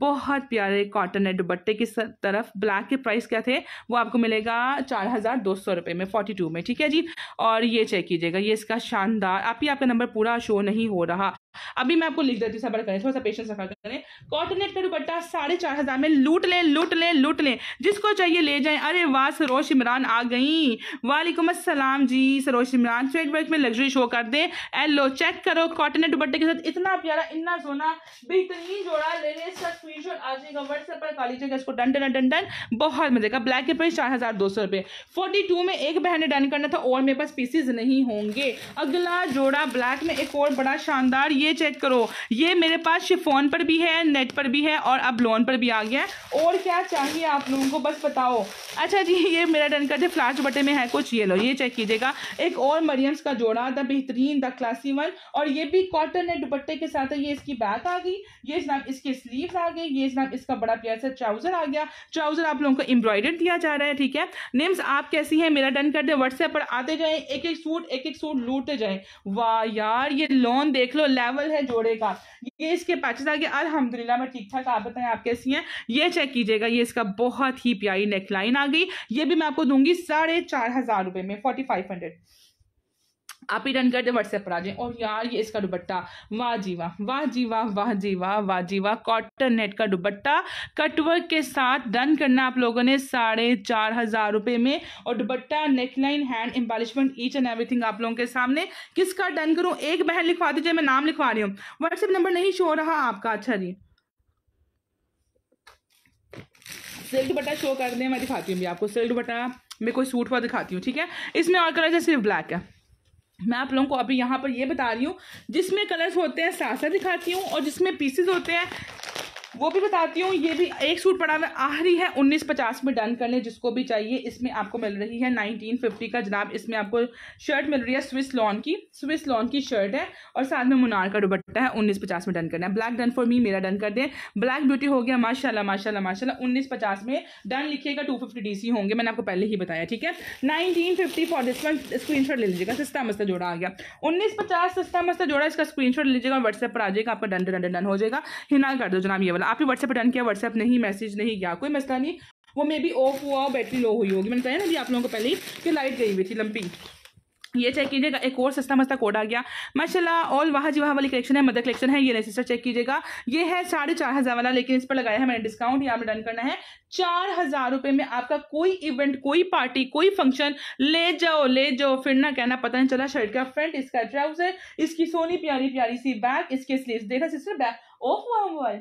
S1: बहुत प्यारे कॉटन है दुबट्टे की तरफ ब्लैक के प्राइस क्या थे वो आपको मिलेगा चार हज़ार दो सौ रुपये में फोर्टी टू में ठीक है जी और ये चेक कीजिएगा ये इसका शानदार आप ही आपका नंबर पूरा शो नहीं हो रहा अभी मैं आपको लिख देती हूँ करें थोड़ा सा पेशेंस रखा करें कॉटनेट का दुपट्टा साढ़े चार हजार में लूट लें लूट लें लूट लें जिसको चाहिए ले जाएं अरे वाह सरोश इमरान आ गई वालेकुम असलम जी सरोश इमरान स्वेट तो वर्क में लग्जरी शो कर दें एलो चेक करो कॉटनेट दुपट्टे के साथ इतना प्यारा इतना सोना बेहतरीन जोड़ा ले लें इसका स्क्रीन आ जाएगा व्हाट्सएप पर खा लीजिएगा इसको डन डन डन डन बहुत मजे का ब्लैक के प्राइस चार हजार दो सौ रुपये फोर्टी टू में एक बहन ने डन करना था और मेरे पास पीसेज नहीं होंगे अगला जोड़ा ब्लैक में एक और बड़ा शानदार ये ये चेक करो ये मेरे पास शिफोन पर भी है नेट पर भी है और अब लोन पर भी आ गया है और क्या चाहिए आप लोगों को बस बताओ अच्छा जी ये मेरा डन करते फ्लाश बटे में है कुछ ये लो ये चेक कीजिएगा एक और मरियम्स का जोड़ा द बेहतरीन द क्लासी वन और ये भी कॉटन है दुपट्टे के साथ है ये इसकी बैक आ गई ये जनाब इसके स्लीव आ गए ये जनाब इसका बड़ा प्यार सा ट्राउजर आ गया ट्राउजर आप लोगों को एम्ब्रॉयडर दिया जा रहा है ठीक है नेम्स आप कैसी है मेरा डन कर दे व्हाट्सएप पर आते जाए एक एक सूट एक एक सूट लूटते जाए वाह यार ये लोन देख लो लेवल है जोड़े का ये इसके पैचेस आ गए अलहमदिल्ला मैं ठीक ठाक आप बताएं आप कैसी हैं ये चेक कीजिएगा ये इसका बहुत ही प्यारी नेकलाइन आ गई ये भी मैं आपको दूंगी साढ़े चार हज़ार रुपये में फोर्टी फाइव हंड्रेड आप ही रन दे व्हाट्सएप पर आ जाए और यार ये इसका दुबट्टा वाह जीवा वाह वाह वाह जीवा वाह जीवा कॉटन नेट का दुबट्टा कटवर्क के साथ डन करना आप लोगों ने साढ़े चार हज़ार रुपये में और dupatta neckline hand embellishment each and everything आप लोगों के सामने किसका डन करूँ एक बहन लिखवा दीजिए मैं नाम लिखवा रही हूँ व्हाट्सएप नंबर नहीं शो रहा आपका अच्छा जी सिल्क बट्टा शो कर दें मैं दिखाती हूँ भी आपको सिल्क बट्टा मैं कोई सूट हुआ दिखाती हूँ ठीक है इसमें और कलर है सिर्फ ब्लैक है मैं आप लोगों को अभी यहाँ पर ये बता रही हूँ जिसमें कलर्स होते हैं सासा दिखाती हूँ और जिसमें पीसेस होते हैं वो भी बताती हूँ ये भी एक सूट पड़ा हुआ आखिरी है उन्नीस पचास में डन करने जिसको भी चाहिए इसमें आपको मिल रही है नाइनटीन फिफ्टी का जनाब इसमें आपको शर्ट मिल रही है स्विस लॉन की स्विस लॉन की शर्ट है और साथ में मुनार का डुबट्टा है उन्नीस पचास में डन करना है ब्लैक डन फॉर मी मेरा डन कर दें ब्लैक ब्यूटी हो गया माशाला माशाला माशाला उन्नीस पचास में डन लिखिएगा टू फिफ्टी डी सी होंगे मैंने आपको पहले ही बताया ठीक है nineteen fifty for this one screen shot ले लीजिएगा सस्ता मस्ता जोड़ा आ गया उन्नीस पचास सस्ता मस्ता जोड़ा इसका स्क्रीन शॉट लीजिएगा व्हाट्सएप पर आ जाएगा आपका डन डन डन हो जाएगा हिना कर दो जनाब ये वाला आपने व्हाट्सएप डन किया व्हाट्सएप नहीं मैसेज नहीं गया कोई मसला नहीं वो मे बी ऑफ हुआ बैटरी लो हुई होगी मैंने कहा ना अभी आप लोगों को पहले ही कि लाइट गई हुई थी लंपी ये चेक कीजिएगा एक और सस्ता मस्ता कोड आ गया माशाल्लाह ऑल वाह जी वाह वाली कलेक्शन है मदर कलेक्शन है ये नहीं सिस्टर चेक कीजिएगा ये है साढ़े चार हज़ार वाला लेकिन इस पर लगाया है मैंने डिस्काउंट ये आपने डन करना है चार हज़ार रुपये में आपका कोई इवेंट कोई पार्टी कोई फंक्शन ले जाओ ले जाओ फिर ना कहना पता नहीं चला शर्ट का फ्रंट इसका ट्राउजर इसकी सोनी प्यारी प्यारी सी बैग इसके स्लीव देखा सिस्टर बैग ऑफ हुआ मोबाइल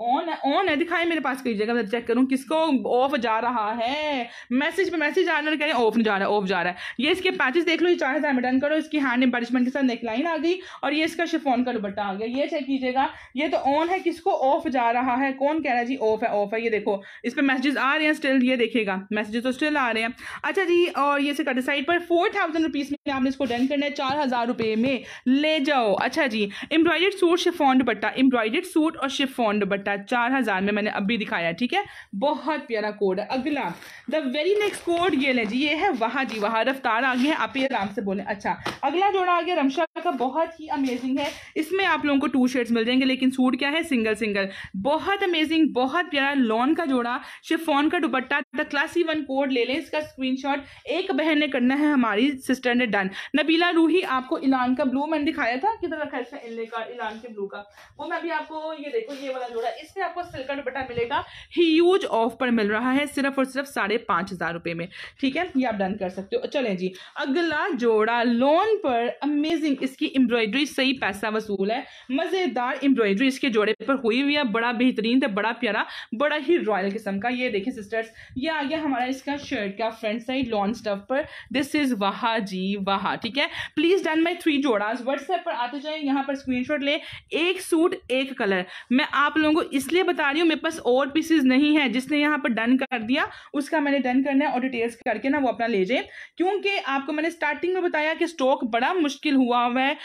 S1: ऑन है ऑन है दिखाए मेरे पास कई जगह मैं चेक करूँ किसको ऑफ जा रहा है मैसेज पे मैसेज आ रहा है कह रहे ऑफ जा रहा है ऑफ जा रहा है ये इसके पैचेस देख लो ये चार हज़ार में डन करो इसकी हैंड एम्बरिशमेंट के साथ नेकलाइन आ गई और ये इसका शिफोन का दुपट्टा आ गया ये चेक कीजिएगा ये तो ऑन है किसको ऑफ जा रहा है कौन कह रहा है जी ऑफ है ऑफ है ये देखो इस पर मैसेजेस आ रहे हैं स्टिल ये देखेगा मैसेजेस तो स्टिल आ रहे हैं अच्छा जी और ये कट साइड पर फोर थाउजेंड रुपीज़ में आपने इसको डन करना है चार हज़ार रुपये में ले जाओ अच्छा जी embroidered suit chiffon dupatta embroidered suit और शिफोन दुपट्टा बटा चार हज़ार में मैंने अभी दिखाया ठीक है बहुत प्यारा कोड है अगला द वेरी नेक्स्ट कोड ये ले जी ये है वाह जी वाह रफ्तार आ गई है आप ये आराम से बोलें अच्छा अगला जोड़ा आ गया रमशा का बहुत ही अमेजिंग है इसमें आप लोगों को टू शेड्स मिल जाएंगे लेकिन सूट क्या है सिंगल सिंगल बहुत अमेजिंग बहुत प्यारा लॉन का जोड़ा शिफोन का dupatta the classy one code ले लें इसका स्क्रीन एक बहन ने करना है हमारी सिस्टर ने डन नबीला रूही आपको इलान का ब्लू मैंने दिखाया था किधर रखा है इसका इलान के ब्लू का वो मैं अभी आपको ये देखो ये वाला जोड़ा इसमें आपको सिल्कन दुपट्टा मिलेगा ही यूज ऑफ पर मिल रहा है सिर्फ और सिर्फ साढ़े पांच हज़ार रुपए में ठीक है ये आप डन कर सकते हो चले जी अगला जोड़ा लोन पर अमेजिंग इसकी एम्ब्रॉयडरी सही पैसा वसूल है मज़ेदार एम्ब्रॉयडरी इसके जोड़े पर हुई हुई है बड़ा बेहतरीन था बड़ा प्यारा बड़ा ही रॉयल किस्म का ये देखिए सिस्टर्स ये आ गया हमारा इसका शर्ट का फ्रंट साइड लॉन स्टफ पर दिस इज़ वाह जी वाह ठीक है प्लीज़ डन माई थ्री जोड़ा व्हाट्सएप पर आते जाए यहाँ पर स्क्रीन ले एक सूट एक कलर मैं आप लोगों को इसलिए बता रही हूँ मेरे पास और पीसेज नहीं है जिसने यहाँ पर डन कर दिया उसका मैंने डन करना है और डिटेल्स करके ना वो अपना ले जाए क्योंकि आपको मैंने स्टार्टिंग में बताया कि स्टॉक बड़ा मुश्किल हुआ हुआ है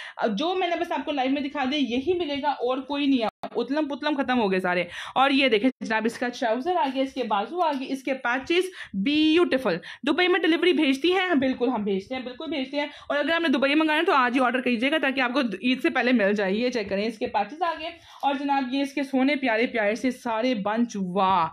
S1: जो मैंने बस आपको लाइव में दिखा दिया यही मिलेगा और कोई नहीं उतलम पुतलम खत्म हो गए सारे और ये देखे जनाब इसका ट्राउजर आ गया इसके बाजू आ गए इसके पैचेस ब्यूटिफुल दुबई में डिलीवरी भेजती है हाँ, बिल्कुल हम भेजते हैं बिल्कुल भेजते हैं और अगर आपने दुबई मंगाना तो आज ही ऑर्डर कीजिएगा ताकि आपको ईद से पहले मिल जाए ये चेक करें इसके पैचेस आ गए और जनाब ये इसके सोने प्यारे प्यारे से सारे बंच वाह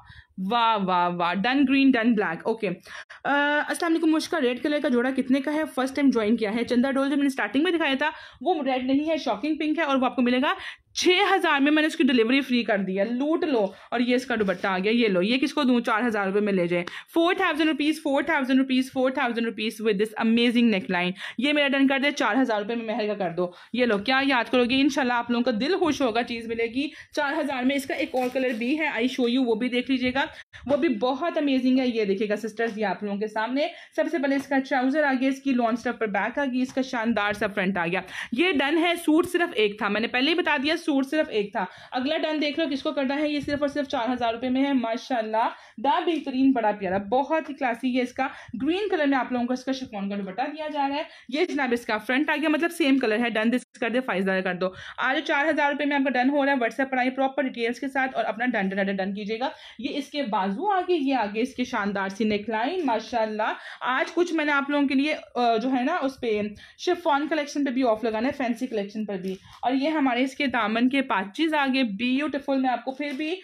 S1: वाह वाह वाह done green done black okay अस्सलाम वालेकुम मुश्का रेड कलर का जोड़ा कितने का है फर्स्ट टाइम ज्वाइन किया है चंदा डोल जो मैंने स्टार्टिंग में दिखाया था वो रेड नहीं है शॉकिंग पिंक है और वो आपको मिलेगा छः हज़ार में मैंने उसकी डिलीवरी फ्री कर दिया लूट लो और ये इसका दुबट्टा आ गया ये लो ये किसको दूँ चार हज़ार रुपये में ले जाए four thousand rupees four thousand rupees four thousand rupees with this amazing neck line ये मेरा डन कर दे चार हज़ार रुपये में महल का कर दो ये लो क्या याद करोगे इन आप लोगों का दिल खुश होगा चीज़ मिलेगी चार हज़ार में इसका एक और कलर भी है आई शो यू वो भी देख लीजिएगा वो भी बहुत अमेजिंग है ये देखिएगा सिस्टर्स ये आप लोगों के सामने सबसे पहले इसका ट्राउज़र आ गया इसकी लॉन्ग स्टफ पर बैक आ गई इसका शानदार सा फ्रंट आ गया ये डन है सूट सिर्फ एक था मैंने पहले ही बता दिया सूट सिर्फ एक था अगला डन देख लो किसको करना है ये सिर्फ और सिर्फ चार हज़ार रुपए में है माशाल्लाह दा बेहतरीन बड़ा प्यारा बहुत ही क्लासी है इसका ग्रीन कलर में आप लोगों को इसका शिफोन का दुपट्टा दिया जा रहा है ये जनाब इसका फ्रंट आ गया मतलब सेम कलर है डन दिस कर दे फाइव कर दो आज चार हज़ार रुपये में आपका डन हो रहा है व्हाट्सएप पर आई प्रॉपर डिटेल्स के साथ और अपना डन डन डन कीजिएगा ये इसके बाजू आगे ये आगे इसके शानदार सी नेकलाइन माशाला आज कुछ मैंने आप लोगों के लिए जो है ना उस पर शिफॉन कलेक्शन पर भी ऑफ लगाना है फैंसी कलेक्शन पर भी और ये हमारे इसके दाम दामन के पाचिज आ गए ब्यूटिफुल मैं आपको फिर भी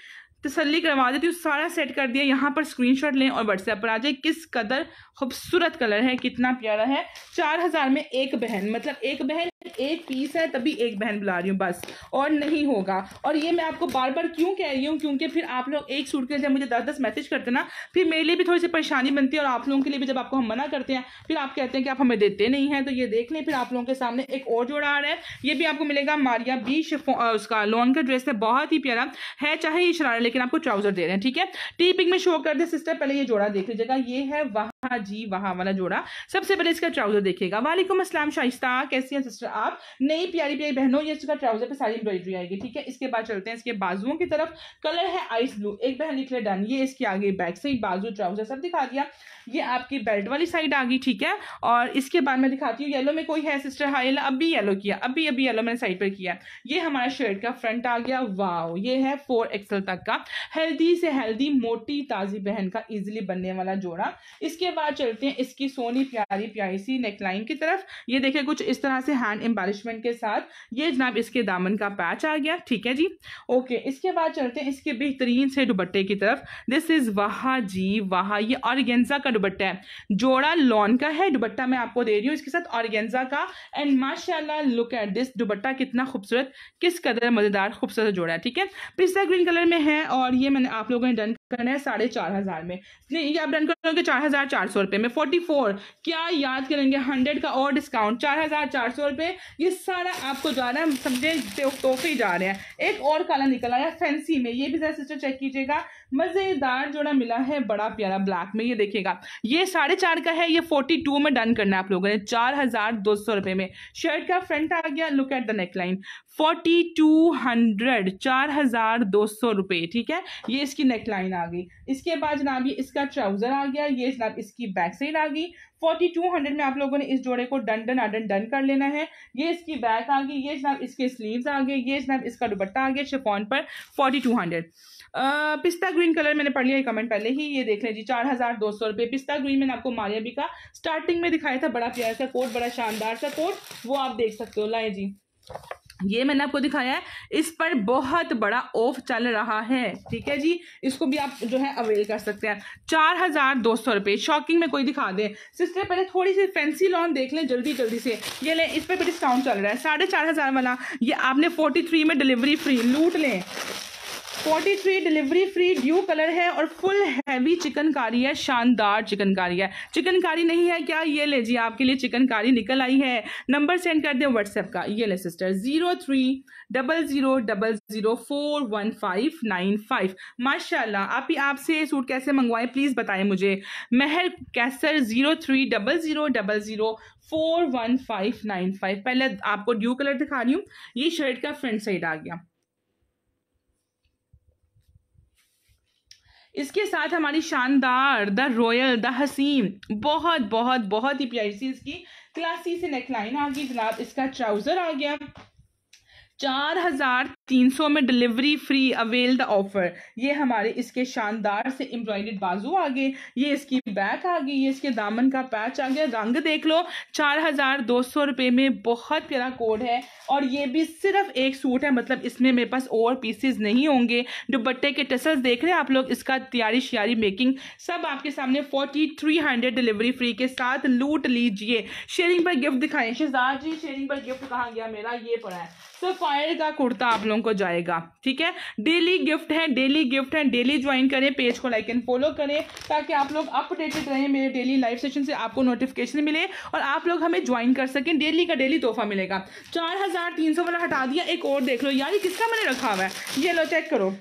S1: तसली करवा देती हूँ सारा सेट कर दिया यहाँ पर स्क्रीनशॉट लें और व्हाट्सएप पर आ जाए किस कदर खूबसूरत कलर है कितना प्यारा है चार हज़ार में एक बहन मतलब एक बहन एक पीस है तभी एक बहन बुला रही हूँ बस और नहीं होगा और ये मैं आपको बार बार क्यों कह रही हूँ क्योंकि फिर आप लोग एक सूट के लिए जब मुझे दस दस मैसेज करते ना फिर मेरे लिए भी थोड़ी सी परेशानी बनती है और आप लोगों के लिए भी जब आपको हम मना करते हैं फिर आप कहते हैं कि आप हमें देते नहीं हैं तो ये देख लें फिर आप लोगों के सामने एक और जोड़ा आ रहा है ये भी आपको मिलेगा मारिया बी उसका लॉन का ड्रेस है बहुत ही प्यारा है चाहे ये शरारा लेकिन आपको ट्राउजर दे रहे हैं ठीक है टी पिक में शो कर दे सिस्टर पहले ये जोड़ा देख लीजिएगा ये है वहाँ हाँ जी वहाँ वाला जोड़ा सबसे पहले इसका ट्राउजर देखेगा वालेकुम असलम शाइस्ता कैसी हैं सिस्टर आप नई प्यारी प्यारी बहनों ये इसका ट्राउजर पे सारी एम्ब्रॉयडरी आएगी ठीक है इसके बाद चलते हैं इसके बाजुओं की तरफ कलर है आइस ब्लू एक बहन लिख ले डन ये इसके आगे बैक से बाजू ट्राउजर सब दिखा दिया ये आपकी बेल्ट वाली साइड आ गई ठीक है और इसके बाद मैं दिखाती हूँ येलो में कोई है सिस्टर हाँ येलो अभी येलो किया अभी अभी येलो मैंने साइड पर किया ये हमारा शर्ट का फ्रंट आ गया वाओ ये है फोर एक्सल तक का हेल्दी से हेल्दी मोटी ताजी बहन का इजिली बनने वाला जोड़ा इसके बाद चलते हैं इसकी सोनी प्यारी प्यारी सी नेकलाइन की तरफ ये देखे कुछ इस तरह से हैंड एम्बारिशमेंट के साथ ये जनाब इसके दामन का पैच आ गया ठीक है जी ओके इसके बाद चलते हैं इसके बेहतरीन से दुबट्टे की तरफ दिस इज वाह जी वाह ये और का दुबट्टा है जोड़ा लॉन का है दुबट्टा मैं आपको दे रही हूँ इसके साथ ऑर्गेन्जा का एंड माशाल्लाह लुक एट दिस दुबट्टा कितना खूबसूरत किस कदर मज़ेदार खूबसूरत जोड़ा है ठीक है पिस्ता ग्रीन कलर में है और ये मैंने आप लोगों ने डन करना है साढ़े चार हज़ार में नहीं ये आप डन करोगे चार हज़ार चार सौ रुपए में फोर्टी फोर क्या याद करेंगे हंड्रेड का और डिस्काउंट चार हज़ार चार सौ रुपए ये सारा आपको जा रहा है समझे तो, तोहफे जा रहे हैं एक और काला निकल आया फैंसी में ये भी ज़रा सिस्टर चेक कीजिएगा मज़ेदार जोड़ा मिला है बड़ा प्यारा ब्लैक में ये देखिएगा ये साढ़े चार का है ये फोर्टी टू में डन करना है आप लोगों ने चार हज़ार दो सौ रुपये में शर्ट का फ्रंट आ गया look at the neck line forty two hundred चार हज़ार दो सौ रुपये ठीक है ये इसकी नेक लाइन आ गई इसके बाद जनाब ये इसका ट्राउज़र आ गया ये जनाब इसकी बैक साइड आ गई फोर्टी टू हंड्रेड में आप लोगों ने इस जोड़े को डन डन आडन डन कर लेना है ये इसकी बैक आ गई ये जनाब इसके स्लीव्स आ गए ये जनाब इसका दुपट्टा आ गया शिफॉन पर forty two hundred pista green colour मैंने पढ़ लिया कमेंट पहले ही ये देख लें जी चार हज़ार दो सौ रुपये पिस्ता ग्रीन मैंने आपको मारिया भी का स्टार्टिंग में दिखाया था बड़ा प्यारा सा कोट बड़ा शानदार सा कोट वो आप देख सकते हो लाए जी ये मैंने आपको दिखाया है इस पर बहुत बड़ा ऑफ चल रहा है ठीक है जी इसको भी आप जो है अवेल कर सकते हैं चार हजार दो सौ रुपये शॉकिंग में कोई दिखा दे सिस्टर पहले थोड़ी सी फैंसी लॉन देख लें जल्दी जल्दी से ये लें इस पर भी डिस्काउंट चल रहा है साढ़े चार हज़ार वाला ये आपने फोर्टी थ्री में डिलीवरी फ्री लूट लें फोर्टी थ्री डिलीवरी फ्री ड्यू कलर है और फुल हैवी चिकनकारी है शानदार चिकनकारी है चिकनकारी नहीं है क्या ये ले जी आपके लिए चिकनकारी निकल आई है नंबर सेंड कर दें व्हाट्सएप का ये ले sister zero three double zero double zero four one five nine five माशाला आप ही आपसे सूट कैसे मंगवाएं प्लीज़ बताएं मुझे Mahal Qaiser zero three double zero double zero four one five nine five पहले आपको ड्यू कलर दिखा रही हूँ ये शर्ट का फ्रंट साइड आ गया इसके साथ हमारी शानदार द रॉयल द हसीम बहुत बहुत बहुत ही प्यारी सी इसकी क्लासी से नेकलाइन आ गई जनाब इसका ट्राउज़र आ गया चार हज़ार तीन सौ में delivery free avail the offer ये हमारे इसके शानदार से एम्ब्रॉयडेड बाजू आ गए ये इसकी बैक आ गई ये इसके दामन का पैच आ गया रंग देख लो चार हज़ार दो सौ रुपये में बहुत प्यारा कोड है और ये भी सिर्फ एक सूट है मतलब इसमें मेरे पास और पीसेस नहीं होंगे दुपट्टे के टसल्स देख रहे हैं आप लोग इसका तैयारी श्यारी मेकिंग सब आपके सामने forty three hundred delivery free के साथ लूट लीजिए शेयरिंग पर गिफ्ट दिखाएं शेजार जी शेयरिंग पर गिफ्ट कहाँ गया मेरा ये पड़ा है सिर्फ तो फायर का कुर्ता आप लोगों को जाएगा ठीक है डेली गिफ्ट है डेली गिफ्ट है डेली ज्वाइन करें पेज को लाइक एंड फॉलो करें ताकि आप लोग अपडेटेड रहें मेरे डेली लाइव सेशन से आपको नोटिफिकेशन मिले और आप लोग हमें ज्वाइन कर सकें डेली का डेली तोहफा मिलेगा चार हज़ार तीन सौ वाला हटा दिया एक और देख लो यार किसका मैंने रखा हुआ है ये लो चेक करो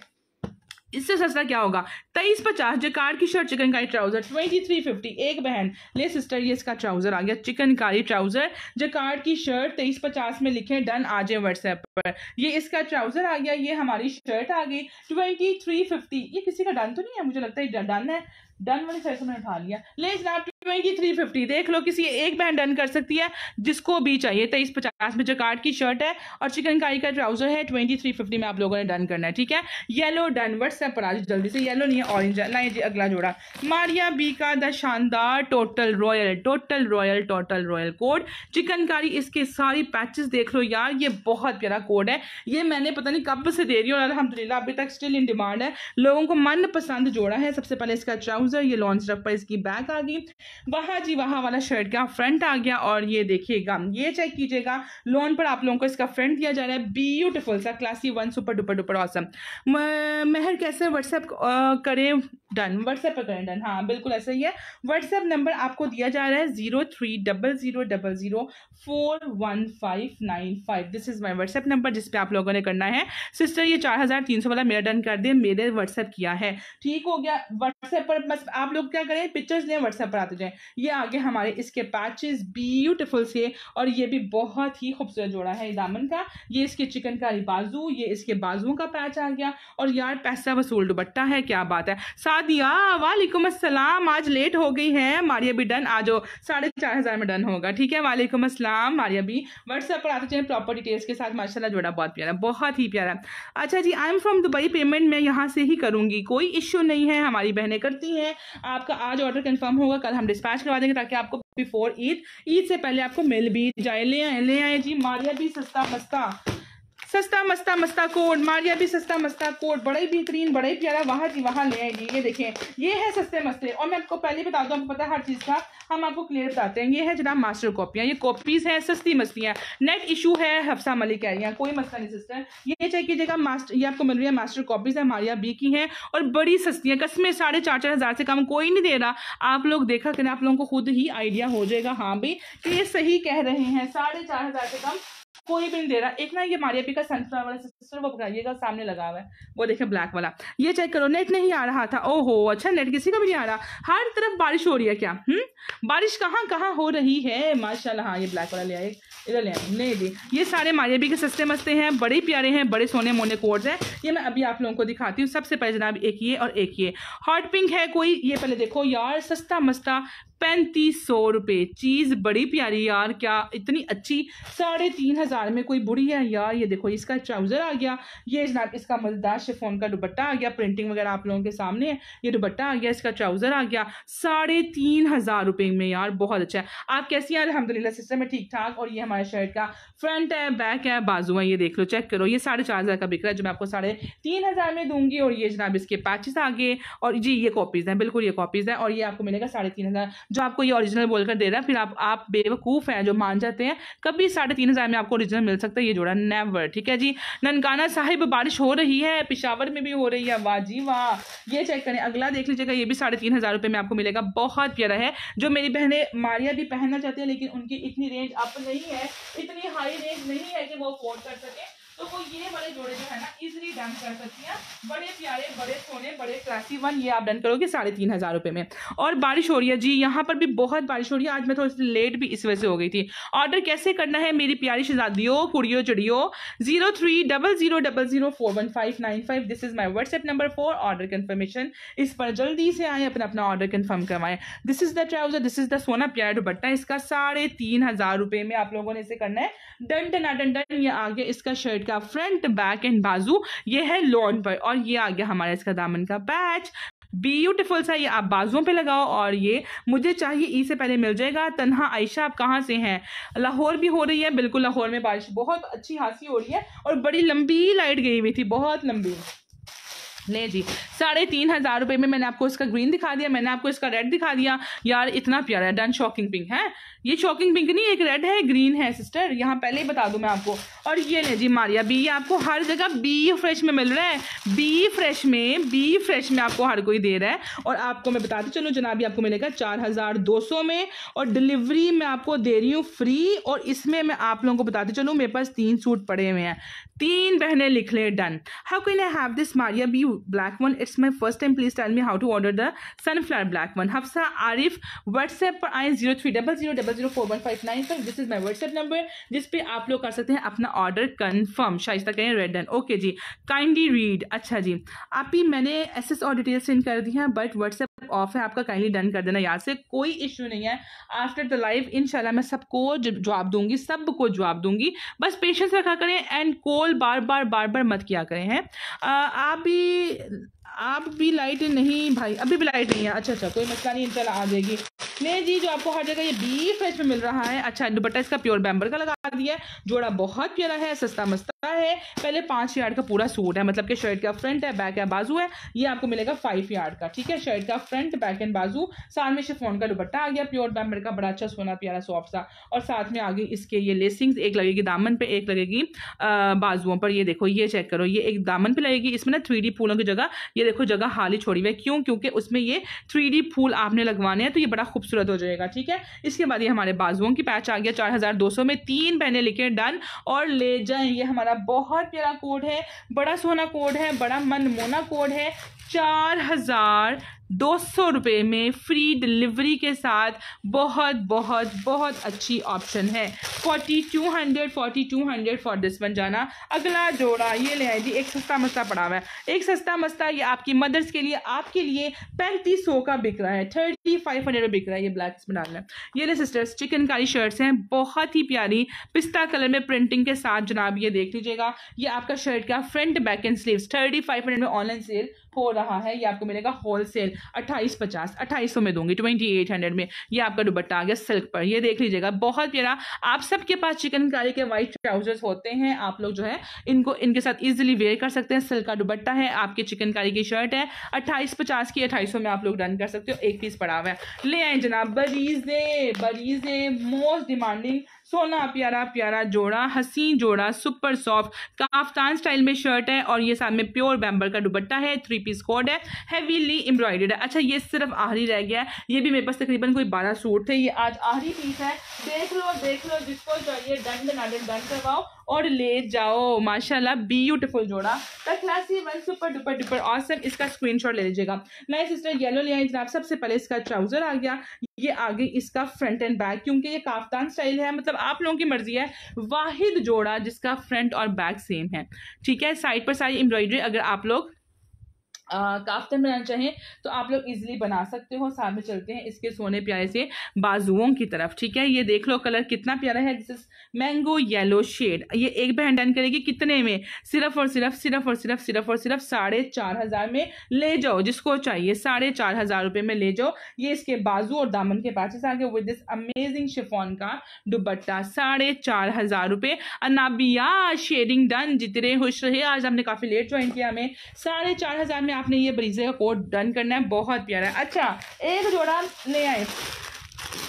S1: इससे सस्ता क्या होगा तेईस पचास जकार्ड की shirt chikankari trouser twenty three fifty एक बहन ले सिस्टर ये इसका ट्राउजर आ गया चिकन कारी ट्राउजर जकार्ड की शर्ट तेईस पचास में लिखे डन आज व्हाट्सएप पर ये इसका ट्राउजर आ गया ये हमारी शर्ट आ गई ट्वेंटी ये किसी का डन तो नहीं है मुझे लगता है डन है डन वाली साइड से तो मैंने उठा लिया ले जनाब ट्वेंटी थ्री फिफ्टी देख लो किसी एक बहन डन कर सकती है जिसको भी चाहिए तेईस पचास में कार्ड की शर्ट है और चिकनकारी का ट्राउजर है ट्वेंटी थ्री फिफ्टी में आप लोगों ने डन करना है ठीक है येलो डन व्हाट्सएप पर आज जल्दी से येलो नहीं है ऑरेंज है लाइए जी अगला जोड़ा मारिया बी का द शानदार total royal total royal total royal code chikankari इसके सारी पैचेस देख लो यार ये बहुत प्यारा कोड है ये मैंने पता नहीं कब से दे रही हूँ अलहमदिल्ला अभी तक स्टिल इन डिमांड है लोगों को मनपसंद जोड़ा है सबसे पहले इसका ट्राउजर ये लॉन्च रफ पर इसकी बैग आ गई वहाँ जी वहाँ वाला शर्ट का फ्रंट आ गया और ये देखिएगा ये चेक कीजिएगा लोन पर आप लोगों को इसका फ्रंट दिया जा रहा है ब्यूटिफुल सा classy one super duper duper awesome Mehar कैसे व्हाट्सएप करें डन व्हाट्सएप पर करें डन हाँ बिल्कुल ऐसा ही है व्हाट्सएप नंबर आपको दिया जा रहा है zero three double zero double zero four one five nine five this is my WhatsApp number जिसपे आप लोगों ने करना है सिस्टर ये चार हज़ार तीन सौ वाला मेरा डन कर दे मेरे व्हाट्सएप किया है ठीक हो गया व्हाट्सएप पर बस आप लोग क्या करें पिक्चर्स लें व्हाट्सएप पर आते जाए हैं ये आगे हमारे इसके पैचेस ब्यूटिफुल से और ये भी बहुत ही खूबसूरत जोड़ा है दामन का ये इसके चिकनकारी बाजू ये इसके बाजुओं का पैच आ गया और यार पैसा वसूल दुबट्टा है क्या बात है सादिया वालेकुम असलम आज लेट हो गई है मारिया भी डन आ जाओ साढ़े चार हज़ार में डन होगा ठीक है वालेकुम असलम मारिया भी व्हाट्सएप पर आते चाहिए प्रॉपर डिटेल्स के साथ माशाला जोड़ा बहुत प्यारा बहुत ही प्यारा अच्छा जी I am from Dubai payment मैं यहाँ से ही करूँगी कोई इश्यू नहीं है हमारी बहनें करती हैं आपका आज ऑर्डर कन्फर्म होगा कल हम हम डिस्पैच करवा देंगे ताकि आपको बिफोर ईद ईद से पहले आपको मिल भी जाए ले आए ले आए जी मारिया भी सस्ता मस्ता सस्ता मस्ता मस्ता कोड मारिया भी सस्ता मस्ता कोड बड़ा ही बेहतरीन बड़ा ही प्यारा वहाँ जी वहाँ ले आएंगे ये देखें ये है सस्ते मस्ते और मैं आपको पहले बता दूँ आपको पता है हर चीज़ का हम आपको क्लियर बताते हैं ये है जनाब मास्टर कॉपियाँ ये कॉपीज़ हैं सस्ती मस्तियाँ नेट इशू है हफ्सा मलिक कह कोई मसला नहीं सिस्टर ये चेक कीजिएगा मास्टर ये आपको मिल रही है मास्टर कॉपीज़ है मारिया बी की हैं और बड़ी सस्ती हैं कसमें साढ़े चार चार हज़ार से कम कोई नहीं दे रहा आप लोग देखा करें आप लोगों को खुद ही आइडिया हो जाएगा हाँ भाई कि ये सही कह रहे हैं साढ़े चार हज़ार से कम कोई भी नहीं दे रहा एक ना ये मारियापी का सनफ्लावर वाला सिस्टर वो पकड़ाइएगा सामने लगा हुआ है वो देखे ब्लैक वाला ये चेक करो नेट नहीं आ रहा था ओहो अच्छा नेट किसी का भी नहीं आ रहा हर तरफ बारिश हो रही है क्या हम्म बारिश कहाँ कहाँ हो रही है माशाल्लाह हाँ ये ब्लैक वाला ले आए इधर ले नहीं दी ये सारे मारियाबी के सस्ते मस्ते हैं बड़े प्यारे हैं बड़े सोने मोने कोर्स हैं ये मैं अभी आप लोगों को दिखाती हूँ सबसे पहले जनाब एक ये और एक ये हॉट पिंक है कोई ये पहले देखो यार सस्ता मस्ता पैंतीस सौ रुपये चीज़ बड़ी प्यारी यार क्या इतनी अच्छी साढ़े तीन हज़ार में कोई बुरी है यार ये देखो इसका ट्राउज़र आ गया ये जनाब इसका मज़ेदार शेफोन का दुबट्टा आ गया प्रिंटिंग वगैरह आप लोगों के सामने है ये दुबट्टा आ गया इसका ट्राउज़र आ गया साढ़े तीन हज़ार रुपये में यार बहुत अच्छा है आप कैसी हैं अलहमदिल्ला सिस्टम है ठीक ठाक और ये हमारे हमारे शर्ट का फ्रंट है बैक है बाजू है ये देख लो चेक करो ये साढ़े चार हज़ार का बिक रहा है जो मैं आपको साढ़े तीन हज़ार में दूंगी और ये जनाब इसके पैचेस आगे और जी ये कॉपीज़ हैं बिल्कुल ये कॉपीज़ हैं और ये आपको मिलेगा साढ़े तीन हज़ार जो आपको ये ओरिजिनल बोलकर दे रहा है फिर आप आप बेवकूफ़ हैं जो मान जाते हैं कभी साढ़े तीन हज़ार में आपको ओरिजिनल मिल सकता है ये जोड़ा नेवर ठीक है जी ननकाना साहिब बारिश हो रही है पिशावर में भी हो रही है वाह जी वाह ये चेक करें अगला देख लीजिएगा ये भी साढ़े तीन हज़ार रुपये में आपको मिलेगा बहुत प्यारा है जो मेरी बहनें मारिया भी पहनना चाहती हैं लेकिन उनकी इतनी रेंज अब नहीं है है इतनी हाई रेंज नहीं है कि वो अफोर्ड कर सके तो वो ये बड़े जोड़े जो है ना इजिली डन कर सकती हैं बड़े प्यारे बड़े सोने बड़े क्लासी वन ये आप डन करोगे साढ़े तीन हज़ार रुपये में और बारिश हो रही है जी यहाँ पर भी बहुत बारिश हो रही है आज मैं थोड़ी सी लेट भी इस वजह से हो गई थी ऑर्डर कैसे करना है मेरी प्यारी शहजादियों कुड़ियों चिड़ियों zero three double zero double zero four one five nine five this is my WhatsApp number for order confirmation इस पर जल्दी से आए अपना अपना ऑर्डर कन्फर्म करवाएं this is the trouser this is the सोना प्यार दुपट्टा इसका साढ़े तीन हज़ार रुपये में आप लोगों ने इसे करना है डन डन डन डन ये आ गया इसका शर्ट साइड का फ्रंट बैक एंड बाजू ये है लॉन पर और ये आ गया हमारा इसका दामन का बैच ब्यूटिफुल सा ये आप बाजुओं पे लगाओ और ये मुझे चाहिए ई से पहले मिल जाएगा तन्हा आयशा आप कहाँ से हैं लाहौर भी हो रही है बिल्कुल लाहौर में बारिश बहुत अच्छी खासी हो रही है और बड़ी लंबी लाइट गई हुई थी बहुत लंबी ले जी साढ़े तीन हज़ार रुपये में मैंने आपको इसका ग्रीन दिखा दिया मैंने आपको इसका रेड दिखा दिया यार इतना प्यारा है डन शॉकिंग पिंक है ये शॉकिंग पिंक नहीं एक रेड है ग्रीन है सिस्टर यहाँ पहले ही बता दूँ मैं आपको और ये ले जी मारिया बी आपको हर जगह बी फ्रेश में मिल रहा है बी फ्रेश में बी फ्रेश में आपको हर कोई दे रहा है और आपको मैं बताती चलो जनाबी आपको मिलेगा चार हज़ार दो सौ में और डिलीवरी मैं आपको दे रही हूँ फ्री और इसमें मैं आप लोगों को बताती चलूँ मेरे पास तीन सूट पड़े हुए हैं तीन बहनें लिख लें done how can I have this Maria B black one it's my first time please tell me how to order the sunflower black one Hafsa Arif WhatsApp पर आए zero three double zero double zero four one five nine five this is my WhatsApp number जिस आप लोग कर सकते हैं अपना order confirm Shaista करें रेड डन ओके जी काइंडली रीड अच्छा जी आप ही मैंने एस एस और डिटेल सेंड कर दी हैं बट व्हाट्सएप ऑफ है आपका काइंडली डन कर देना यहाँ से कोई इशू नहीं है आफ्टर द लाइव इनशाला मैं सबको जवाब दूंगी सबको जवाब दूंगी बस पेशेंस रखा करें एंड कॉल बार बार बार बार मत किया करें हैं आप भी आप भी लाइट नहीं भाई अभी भी लाइट नहीं है अच्छा अच्छा कोई मसला नहीं चल आ जाएगी नहीं जी जो आपको हर जगह ये बी फ्रेश में मिल रहा है अच्छा दुपट्टा इसका प्योर बैम्बर का लगा दिया जोड़ा बहुत प्यारा है सस्ता मस्ता है पहले पाँच यार्ड का पूरा सूट है मतलब कि शर्ट का फ्रंट है बैक है बाजू है ये आपको मिलेगा फाइव यार्ड का ठीक है शर्ट का फ्रंट बैक एंड बाजू साथ में शिफोन का दुपट्टा आ गया प्योर बैम्बर का बड़ा अच्छा सोना प्यारा सॉफ्ट सा और साथ में आ गई इसके ये लेसिंग्स एक लगेगी दामन पर एक लगेगी बाजुओं पर ये देखो ये चेक करो ये एक दामन पर लगेगी इसमें ना थ्री फूलों की जगह ये देखो जगह हाली छोड़ी हुई है क्यों क्योंकि उसमें ये थ्री फूल आपने लगवाने हैं तो ये बड़ा खूबसूरत हो जाएगा ठीक है इसके बाद ये हमारे बाजुओं की पैच आ गया चार हज़ार दो सौ में तीन पहने लिखे डन और ले जाए ये हमारा बहुत प्यारा कोड है बड़ा सोना कोड है बड़ा मनमोना कोड है चार हज़ार दो सौ रुपये में फ्री डिलीवरी के साथ बहुत बहुत बहुत अच्छी ऑप्शन है forty two hundred forty two hundred for this one जाना अगला जोड़ा ये ले आए जी एक सस्ता मस्ता पड़ा हुआ है एक सस्ता मस्ता ये आपकी मदर्स के लिए आपके लिए पैंतीस सौ का बिक रहा है थर्टी फाइव हंड्रेड में बिक रहा है ये ब्लैक बना रहा ये ले सिस्टर्स चिकनकारी शर्ट्स हैं बहुत ही प्यारी पिस्ता कलर में प्रिंटिंग के साथ जनाब ये देख लीजिएगा ये आपका शर्ट का front back and sleeve thirty five hundred में ऑनलाइन सेल हो रहा है ये आपको मिलेगा होल सेल अट्ठाईस पचास अट्ठाईस सौ में दूंगी ट्वेंटी एट हंड्रेड में ये आपका दुबट्टा आ गया सिल्क पर ये देख लीजिएगा बहुत प्यारा आप सबके पास चिकनकारी के वाइट ट्राउजर्स होते हैं आप लोग जो है इनको इनके साथ इजिली वेयर कर सकते हैं सिल्क का दुबट्टा है आपकी चिकनकारी की शर्ट है अट्ठाईस पचास की अट्ठाईस में आप लोग डन कर सकते हो एक पीस पड़ा हुआ है ले आए जनाब बरीजे बरीजे मोस्ट डिमांडिंग सोना प्यारा प्यारा जोड़ा हसीन जोड़ा सुपर सॉफ्ट काफ्तान स्टाइल में शर्ट है और ये साथ में प्योर बैम्बर का दुबट्टा है थ्री पीस कोड है हैवीली एम्ब्रॉयडेड है अच्छा ये सिर्फ आहरी रह गया है ये भी मेरे पास तकरीबन कोई बारह सूट थे ये आज आहरी पीस है देख लो देख लो जिसको चाहिए डन बना डन करवाओ और ले जाओ माशाल्लाह ब्यूटीफुल जोड़ा द क्लास ये one super duper duper awesome इसका स्क्रीनशॉट ले लीजिएगा मैं सिस्टर येलो लिया जनाब सबसे पहले इसका ट्राउजर आ गया ये आगे इसका फ्रंट एंड बैक क्योंकि ये काफ्तान स्टाइल है मतलब आप लोगों की मर्जी है वाहिद जोड़ा जिसका फ्रंट और बैक सेम है ठीक है साइड पर सारी एम्ब्रॉयडरी अगर आप लोग काफ्तन बनाना चाहें तो आप लोग इजीली बना सकते हो साथ में चलते हैं इसके सोने प्यारे से बाजुओं की तरफ ठीक है ये देख लो कलर कितना प्यारा है this is mango yellow shade ये एक बहन डन करेगी कितने में सिर्फ और सिर्फ सिर्फ और सिर्फ सिर्फ और सिर्फ साढ़े चार हज़ार में ले जाओ जिसको चाहिए साढ़े चार हज़ार रुपये में ले जाओ ये इसके बाजू और दामन के पाचे आगे विद दिस अमेजिंग शिफोन का दुबट्टा साढ़े चार हज़ार रुपये अनाबिया शेडिंग डन जितने खुश रहे आज हमने काफ़ी लेट ज्वाइन किया हमें साढ़े चार हज़ार में आपने ये ब्रीजे का कोट डन करना है बहुत प्यारा है अच्छा एक जोड़ा ले आए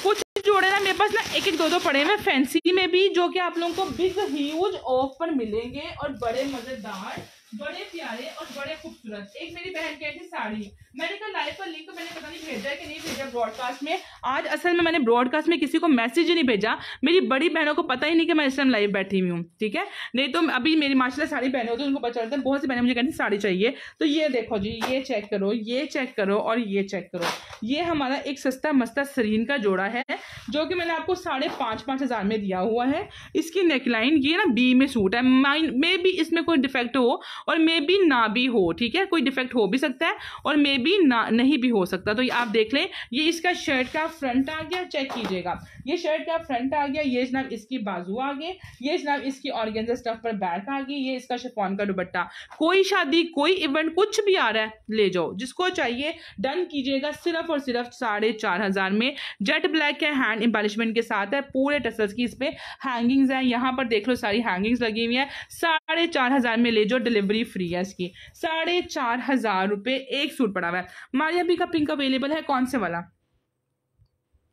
S1: कुछ जोड़े ना मेरे पास ना एक एक दो दो पड़े हुए फैंसी में भी जो कि आप लोगों को बिग ह्यूज ऑफ पर मिलेंगे और बड़े मज़ेदार बड़े प्यारे और बड़े खूबसूरत एक मेरी बहन कहती साड़ी मैंने कल लाइव पर लिंक तो मैंने पता नहीं भेजा कि नहीं भेजा ब्रॉडकास्ट में आज असल में मैंने ब्रॉडकास्ट में किसी को मैसेज ही नहीं भेजा मेरी बड़ी बहनों को पता ही नहीं कि मैं इस टाइम लाइव बैठी हुई हूँ ठीक है नहीं तो अभी मेरी माशाला साड़ी पहने होती है उनको बचा देते हैं बहुत सी बहनें मुझे कहती साड़ी चाहिए तो ये देखो जी ये चेक करो ये चेक करो और ये चेक करो ये हमारा एक सस्ता मस्ता सरीन का जोड़ा है जो कि मैंने आपको साढ़े पाँच पाँच हज़ार में दिया हुआ है इसकी नेकलाइन ये ना बी में सूट है माइन मे बी इसमें कोई डिफेक्ट हो और मे बी ना भी हो ठीक है कोई डिफेक्ट हो भी सकता है और मे भी ना नहीं भी हो सकता तो ये आप देख लें ये इसका शर्ट का फ्रंट आ गया चेक कीजिएगा ये शर्ट का फ्रंट आ गया ये जनाब इसकी बाजू आ गए ये जनाब इसकी ऑर्गेंजा स्टफ पर बैक आ गई ये इसका शेफोन का दुबट्टा कोई शादी कोई इवेंट कुछ भी आ रहा है ले जाओ जिसको चाहिए डन कीजिएगा सिर्फ और सिर्फ साढ़े चार हज़ार में जेट ब्लैक है हैंड एम्बालिशमेंट के साथ है पूरे टसल्स की इस पर हैंगिंग्स हैं यहाँ पर देख लो सारी हैंगिंग्स लगी हुई हैं साढ़े चार हज़ार में ले जाओ डिलीवरी फ्री है इसकी साढ़े चार हज़ार रुपये एक सूट पड़ा हुआ है मारिया बी का पिंक अवेलेबल है कौन से वाला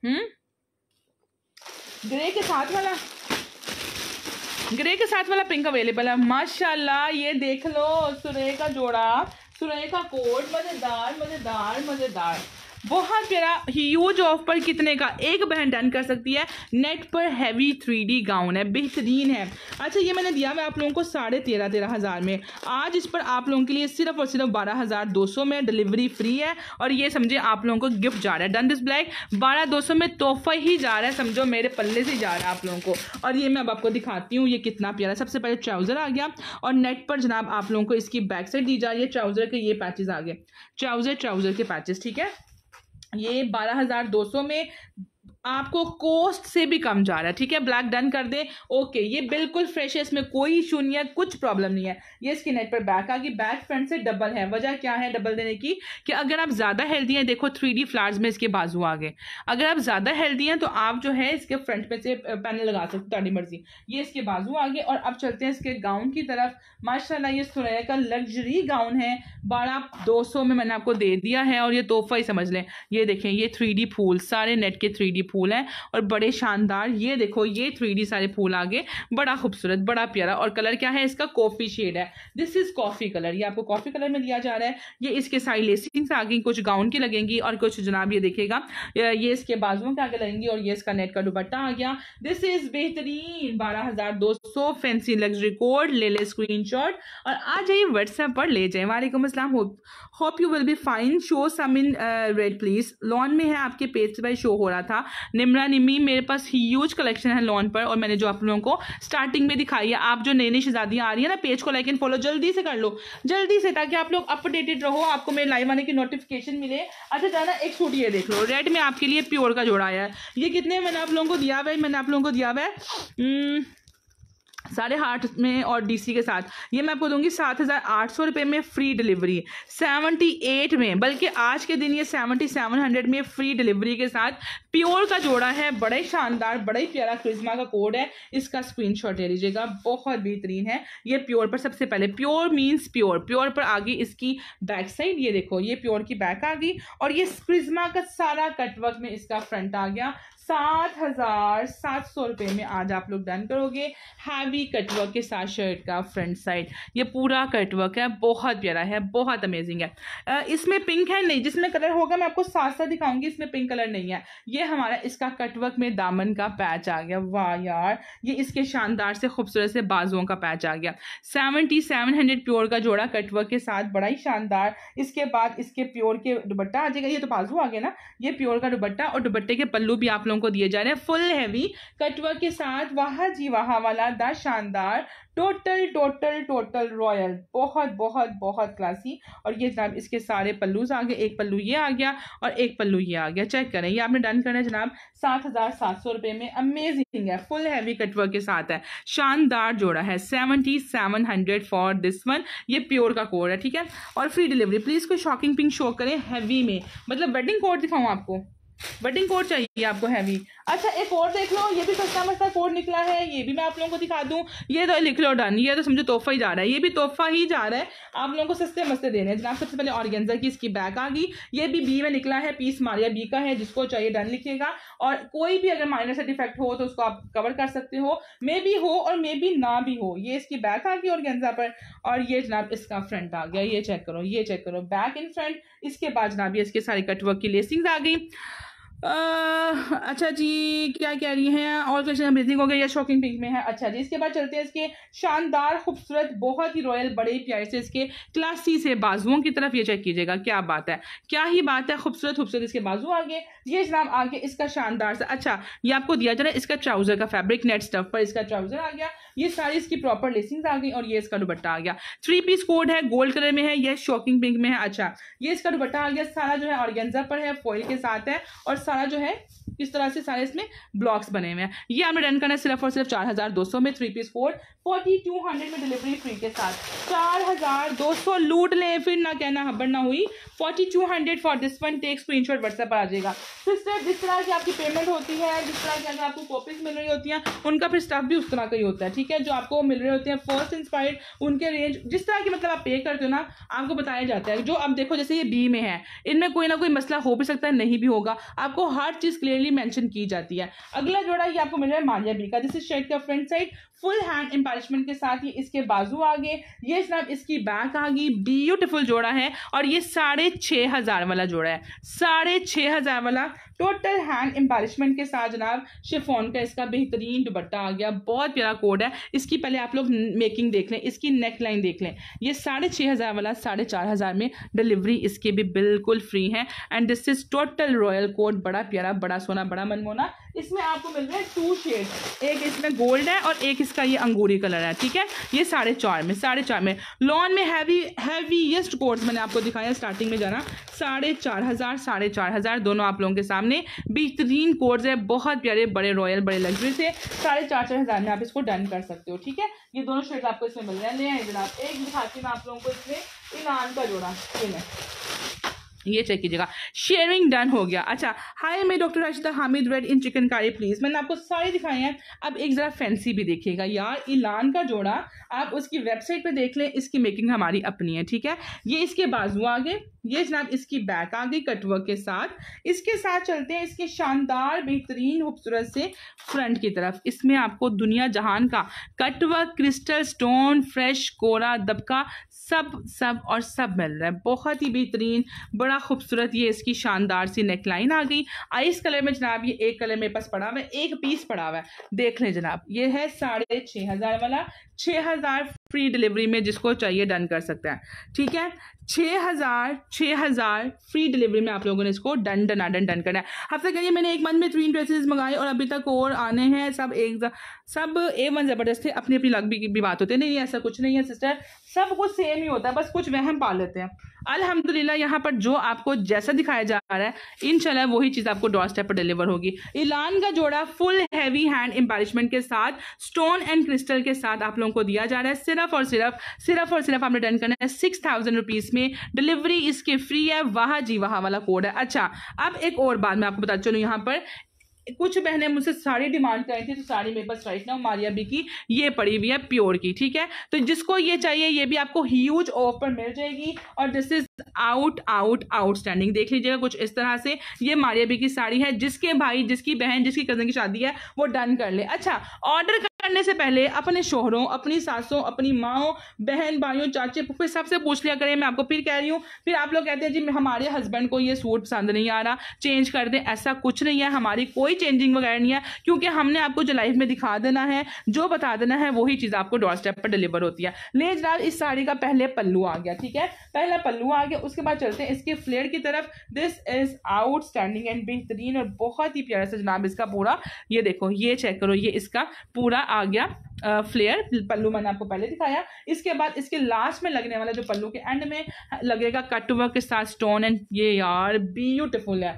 S1: हम्म ग्रे के साथ वाला ग्रे के साथ वाला पिंक अवेलेबल है माशाल्लाह ये देख लो सुरे का जोड़ा सुरे का कोट मज़ेदार मज़ेदार मज़ेदार बहुत प्यारा ह्यूज ऑफ पर कितने का एक बहन डन कर सकती है नेट पर हैवी थ्री डी गाउन है बेहतरीन है अच्छा ये मैंने दिया मैं आप लोगों को साढ़े तेरह तेरह हज़ार में आज इस पर आप लोगों के लिए सिर्फ और सिर्फ बारह हज़ार दो सौ में डिलीवरी फ्री है और ये समझे आप लोगों को गिफ्ट जा रहा है डन दिस ब्लैक बारह दो सौ में तोहफा ही जा रहा है समझो मेरे पल्ले से जा रहा है आप लोगों को और ये मैं अब आपको दिखाती हूँ ये कितना प्यारा सबसे पहले ट्राउज़र आ गया और नेट पर जनाब आप लोगों को इसकी बैक साइड दी जा रही है ट्राउज़र के ये पैचेज आ गए ट्राउज़र ट्राउज़र के पैचेज ठीक है ये 12,200 में आपको कॉस्ट से भी कम जा रहा है ठीक है ब्लैक डन कर दे ओके ये बिल्कुल फ्रेश है इसमें कोई इशू नहीं है कुछ प्रॉब्लम नहीं है ये स्किन नेट पर बैक आ गई बैक फ्रंट से डबल है वजह क्या है डबल देने की कि अगर आप ज़्यादा हेल्दी हैं देखो थ्री डी फ्लावर्स में इसके बाजू आ गए अगर आप ज़्यादा हेल्दी हैं तो आप जो है इसके फ्रंट पे से पैनल लगा सकते हो तारी मर्जी ये इसके बाजू आ गए और अब चलते हैं इसके गाउन की तरफ माशा ये सुरैया का लग्जरी गाउन है बारह दो सौ में मैंने आपको दे दिया है और ये तोहफा ही समझ लें ये देखें ये थ्री डी फूल सारे नेट के थ्री डी फूल हैं और बड़े शानदार ये देखो ये थ्री सारे फूल आगे बड़ा खूबसूरत बड़ा प्यारा और कलर क्या है इसका कॉफ़ी शेड है दिस इज़ कॉफ़ी कलर ये आपको कॉफ़ी कलर में दिया जा रहा है ये इसके साइड लेसिंग आ कुछ गाउन की लगेंगी और कुछ जनाब ये देखेगा ये इसके बाजुओं के आगे लगेंगी और ये इसका नेट का दुपट्टा आ गया दिस इज़ बेहतरीन बारह हज़ार दो सौ फैंसी लग्जरी कोड ले ले स्क्रीन और आ जाइए व्हाट्सएप पर ले जाए वालेकुम असलम hope you will be fine show some in red please lawn में है आपके पेज बाई शो हो रहा था निमरा निमी मेरे पास ह्यूज कलेक्शन है लॉन पर और मैंने जो आप लोगों को स्टार्टिंग में दिखाई है आप जो नई नई शहजादियाँ आ रही है ना पेज को लाइक एंड फॉलो जल्दी से कर लो जल्दी से ताकि आप लोग अपडेटेड रहो आपको मेरे लाइव आने की नोटिफिकेशन मिले अच्छा जाना एक सूट ये देख लो रेड में आपके लिए प्योर का जोड़ा है ये कितने मैंने आप लोगों को दिया हुआ है मैंने आप लोगों को दिया हुआ है हम्म, साढ़े आठ में और डीसी के साथ ये मैं आपको दूंगी सात हज़ार आठ सौ रुपये में फ्री डिलीवरी सेवेंटी एट में बल्कि आज के दिन ये सेवेंटी सेवन हंड्रेड में फ्री डिलीवरी के साथ प्योर का जोड़ा है बड़ा ही शानदार बड़ा ही प्यारा क्रिज्मा का कोड है इसका स्क्रीन शॉट ले लीजिएगा बहुत बेहतरीन है ये प्योर पर सबसे पहले प्योर मीन्स प्योर प्योर पर आ गई इसकी बैक साइड ये देखो ये प्योर की बैक आ गई और ये क्रिज्मा का सारा कटवर्क में इसका फ्रंट आ गया सात हजार सात सौ रुपये में आज आप लोग डन करोगे हैवी कटवर्क के साथ शर्ट का फ्रंट साइड ये पूरा कटवर्क है बहुत प्यारा है बहुत अमेजिंग है इसमें पिंक है नहीं जिसमें कलर होगा मैं आपको साथ साथ दिखाऊंगी इसमें पिंक कलर नहीं है ये हमारा इसका कटवर्क में दामन का पैच आ गया वाह यार ये इसके शानदार से खूबसूरत से बाजुओं का पैच आ गया सेवनटी सेवन हंड्रेड प्योर का जोड़ा कटवर्क के साथ बड़ा ही शानदार इसके बाद इसके प्योर के दुबट्टा आ जाएगा ये तो बाजू आ गया ना ये प्योर का दुबट्टा और दुबट्टे के पल्लू भी आप लोग फूलों को दिए जा रहे हैं फुल हैवी कटवा के साथ वाह जी वाह वाला द शानदार टोटल टोटल टोटल रॉयल बहुत बहुत बहुत क्लासी और ये जनाब इसके सारे पल्लूज आ गए एक पल्लू ये आ गया और एक पल्लू ये आ गया चेक करें ये आपने डन करना है जनाब सात हज़ार सात सौ रुपये में अमेजिंग है फुल हैवी कटवर के साथ है शानदार जोड़ा है seventy seven hundred for this one ये प्योर का कोड है ठीक है और फ्री डिलीवरी प्लीज़ कोई शॉकिंग पिंक शो करें हैवी में मतलब वेडिंग कोड दिखाऊँ आपको बटिंग कोड चाहिए आपको हैवी अच्छा एक और देख लो ये भी सस्ता मस्ता कोड निकला है ये भी मैं आप लोगों को दिखा दूँ ये तो लिख लो डन ये तो समझो तोहफा ही जा रहा है ये भी तोहफा ही जा रहा है आप लोगों को सस्ते मस्ते देने हैं जनाब सबसे पहले ऑर्गेंजा की इसकी बैक आ गई ये भी बी में निकला है पीस मारिया बी का है जिसको चाहिए डन लिखिएगा और कोई भी अगर माइनर से डिफेक्ट हो तो उसको आप कवर कर सकते हो मे भी हो और मे भी ना भी हो ये इसकी बैक आ गई ऑर्गेन्जा पर और ये जनाब इसका फ्रंट आ गया ये चेक करो ये चेक करो बैक इन फ्रंट इसके बाद जनाब ये इसके सारे कटवर्क की लेसिंग आ गई अच्छा जी क्या कह रही हैं और क्वेश्चन अमेजिंग हो गया या शॉकिंग पिंक में है अच्छा जी इसके बाद चलते हैं इसके शानदार खूबसूरत बहुत ही रॉयल बड़े प्यार से इसके क्लासी से बाजुओं की तरफ ये चेक कीजिएगा क्या बात है क्या ही बात है खूबसूरत खूबसूरत इसके बाजू आगे ये जनाब आगे इसका शानदार सा अच्छा ये आपको दिया जा रहा है इसका ट्राउजर का फैब्रिक नेट स्टफ पर इसका ट्राउजर आ गया ये सारी इसकी प्रॉपर लेसिंग आ गई और ये इसका दुबट्टा आ गया थ्री पीस कोड है गोल्ड कलर में है ये शॉकिंग पिंक में है अच्छा ये इसका दुपट्टा आ गया सारा जो है ऑर्गेंजा पर है फॉइल के साथ है और सारा जो है इस तरह से सारे इसमें ब्लॉक्स बने हुए हैं ये हमें डन करना है सिर्फ और सिर्फ चार हज़ार दो सौ में three piece code forty two hundred में डिलीवरी फ्री के साथ चार हज़ार दो सौ लूट लें फिर ना कहना हबर ना हुई forty two hundred for this one take screen shot WhatsApp पर आ जाएगा फिर सिर्फ जिस तरह की आपकी पेमेंट होती है जिस तरह की अगर आपको कॉपीज मिल रही होती हैं उनका फिर स्टाफ भी उस तरह का ही होता है ठीक ठीक है जो आपको मिल रहे होते हैं फर्स्ट इंस्पायर्ड उनके रेंज जिस तरह की मतलब आप पे करते हो ना आपको बताया जाता है जो आप देखो जैसे ये बी में है इनमें कोई ना कोई मसला हो भी सकता है नहीं भी होगा आपको हर चीज़ क्लियरली मैंशन की जाती है अगला जोड़ा ये आपको मिल रहा है मारिया बी का दिस इज शेड का front side full hand embellishment के साथ ये इसके बाजू आ गए ये जनाब इसकी बैक आ गई ब्यूटीफुल जोड़ा है और ये साढ़े छः हज़ार वाला जोड़ा है साढ़े छः हज़ार वाला टोटल हैंड एम्बालिशमेंट के साथ जनाब शिफोन का इसका बेहतरीन दुपट्टा आ गया बहुत प्यारा कोड है इसकी पहले आप लोग मेकिंग देख लें इसकी नेक लाइन देख लें ये साढ़े छः हज़ार वाला साढ़े चार हज़ार में डिलीवरी इसके भी बिल्कुल फ्री है and this is total royal code बड़ा प्यारा बड़ा सोना बड़ा मनमोना इसमें आपको मिल रहा है टू शेड एक इसमें गोल्ड है और एक इसका ये अंगूरी कलर है ठीक है ये साढ़े चार में साढ़े चार में लॉन में हैवी हैवीएस्ट कोर्स मैंने आपको दिखाया स्टार्टिंग में जाना साढ़े चार हज़ार साढ़े चार हज़ार दोनों आप लोगों के सामने बेहतरीन कोर्स है बहुत प्यारे बड़े रॉयल बड़े लग्जरी से साढ़े चार चार हज़ार में आप इसको डन कर सकते हो ठीक है ये दोनों शेड आपको इसमें मिल रहे हैं ले आए जनाब एक दिखाती हूँ आप लोगों को इसमें इनान का जोड़ा है ये चेक कीजिएगा शेयरिंग डन हो गया अच्छा हाय मैं doctor Rashida Hamid red in chikankari please मैंने आपको सारे दिखाए हैं अब एक ज़रा फैंसी भी देखिएगा यार इलान का जोड़ा आप उसकी वेबसाइट पे देख लें इसकी मेकिंग हमारी अपनी है ठीक है ये इसके बाजू आ गए ये जनाब इसकी बैक आ गई कटवर्क के साथ इसके साथ चलते हैं इसके शानदार बेहतरीन खूबसूरत से फ्रंट की तरफ इसमें आपको दुनिया जहान का कटवर्क क्रिस्टल स्टोन फ्रेश कोरा दबका सब सब और सब मिल रहा है बहुत ही बेहतरीन बड़ा खूबसूरत ये इसकी शानदार सी नेक लाइन आ गई आइस कलर में जनाब ये एक कलर मेरे पास पड़ा हुआ है एक पीस पड़ा हुआ है देख लें जनाब ये है साढ़े छः हज़ार वाला छः हज़ार फ्री डिलीवरी में जिसको चाहिए डन कर सकते हैं ठीक है छः हज़ार छः हज़ार फ्री डिलीवरी में आप लोगों ने इसको डन डन डन डन करना है से कहिए मैंने एक मंथ में तीन ड्रेसेस मंगाए और अभी तक और आने हैं सब एक सब ए वन ज़बरदस्त थे अपनी अपनी लग भी, भी बात होती है नहीं ऐसा कुछ नहीं है सिस्टर सब कुछ सेम ही होता है बस कुछ वहम पा लेते हैं अलहमदिल्ला यहाँ पर जो आपको जैसा दिखाया जा रहा है इनशाला वही चीज़ आपको डॉट स्टेप पर डिलीवर होगी ईलान का जोड़ा फुल हैवी हैंड एम्बारिशमेंट के साथ स्टोन एंड क्रिस्टल के साथ आप लोगों को दिया जा रहा है सिर्फ सिर्फ और सिर्फ सिर्फ और सिर्फ आपने रिटर्न करना है सिक्स थाउजेंड रुपीज़ में डिलीवरी इसके फ्री है वाह जी वाह वाला कोड है अच्छा अब एक और बात मैं आपको बता चलू यहाँ पर कुछ बहनें मुझसे साड़ी डिमांड करी थी तो साड़ी मेरे पास राइट ना मारिया बी की ये पड़ी हुई है प्योर की ठीक है तो जिसको ये चाहिए ये भी आपको ह्यूज ऑफर मिल जाएगी और this is out out outstanding देख लीजिएगा कुछ इस तरह से ये मारिया बी की साड़ी है जिसके भाई जिसकी बहन जिसकी कजन की शादी है वो डन कर ले अच्छा ऑर्डर करने से पहले अपने शोहरों अपनी सासों अपनी माओ बहन भाइयों चाचे पुप्पे सबसे पूछ लिया करें मैं आपको फिर कह रही हूँ फिर आप लोग कहते हैं जी हमारे हस्बैंड को ये सूट पसंद नहीं आ रहा चेंज कर दें ऐसा कुछ नहीं है हमारी कोई चेंजिंग वगैरह नहीं है क्योंकि हमने आपको जो लाइफ में दिखा देना है जो बता देना है वही चीज़ आपको डोर स्टेप पर डिलीवर होती है ले जनाब इस साड़ी का पहले पल्लू आ गया ठीक है पहला पल्लू आ गया उसके बाद चलते हैं इसके फ्लेयर की तरफ this is outstanding and बेहतरीन और बहुत ही प्यारा सा जनाब इसका पूरा ये देखो ये चेक करो ये इसका पूरा आ गया फ्लेयर पल्लू मैंने आपको पहले दिखाया इसके बाद इसके लास्ट में लगने वाला जो पल्लू के एंड में लगेगा कट के साथ स्टोन एंड ये यार ब्यूटीफुल है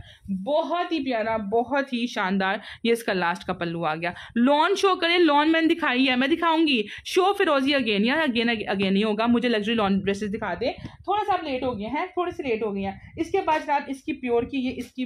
S1: बहुत ही प्यारा बहुत ही शानदार ये इसका लास्ट का पल्लू आ गया लॉन शो करें लॉन मैंने दिखाई है मैं दिखाऊंगी शो फिरोजी अगेन यार अगेन अगेन नहीं होगा मुझे लग्जरी लॉन ड्रेसेस दिखा दे थोड़ा सा लेट हो गए हैं थोड़ी सी लेट हो गई हैं इसके बाद रात इसकी प्योर की ये इसकी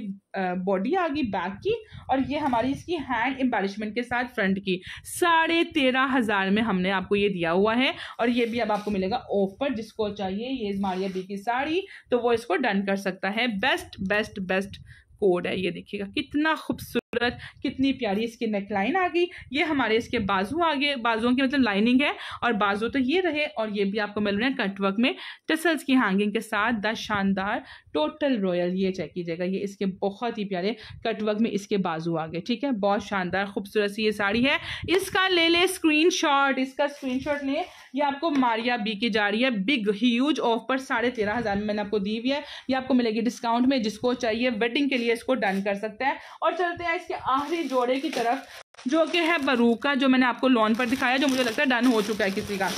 S1: बॉडी आ गई बैक की और ये हमारी इसकी हैंड एम्बेलिशमेंट के साथ फ्रंट की सा साढ़े तेरह हज़ार में हमने आपको ये दिया हुआ है और ये भी अब आपको मिलेगा ऑफ पर जिसको चाहिए ये मारिया बी की साड़ी तो वो इसको डन कर सकता है बेस्ट बेस्ट बेस्ट कोड है ये देखिएगा कितना खूबसूरत खूबसूरत कितनी प्यारी इसकी नेक लाइन आ गई ये हमारे इसके बाजू आ गए बाजुओं की मतलब लाइनिंग है और बाजू तो ये रहे और ये भी आपको मिल रहे हैं कटवर्क में टसल्स की हैंगिंग के साथ द शानदार टोटल रॉयल ये चेक कीजिएगा ये इसके बहुत ही प्यारे कटवर्क में इसके बाजू आ गए ठीक है बहुत शानदार खूबसूरत सी ये साड़ी है इसका ले ले स्क्रीन शॉट इसका स्क्रीन शॉट ले ये आपको मारिया बी की जा रही है बिग ह्यूज ऑफर साढ़े तेरह हज़ार में मैंने आपको दी हुई है ये आपको मिलेगी डिस्काउंट में जिसको चाहिए वेडिंग के लिए इसको डन कर सकते हैं और चलते हैं इसके आखिरी जोड़े की तरफ जो कि है बरू का जो मैंने आपको लॉन पर दिखाया जो मुझे लगता है डन हो चुका है किसी का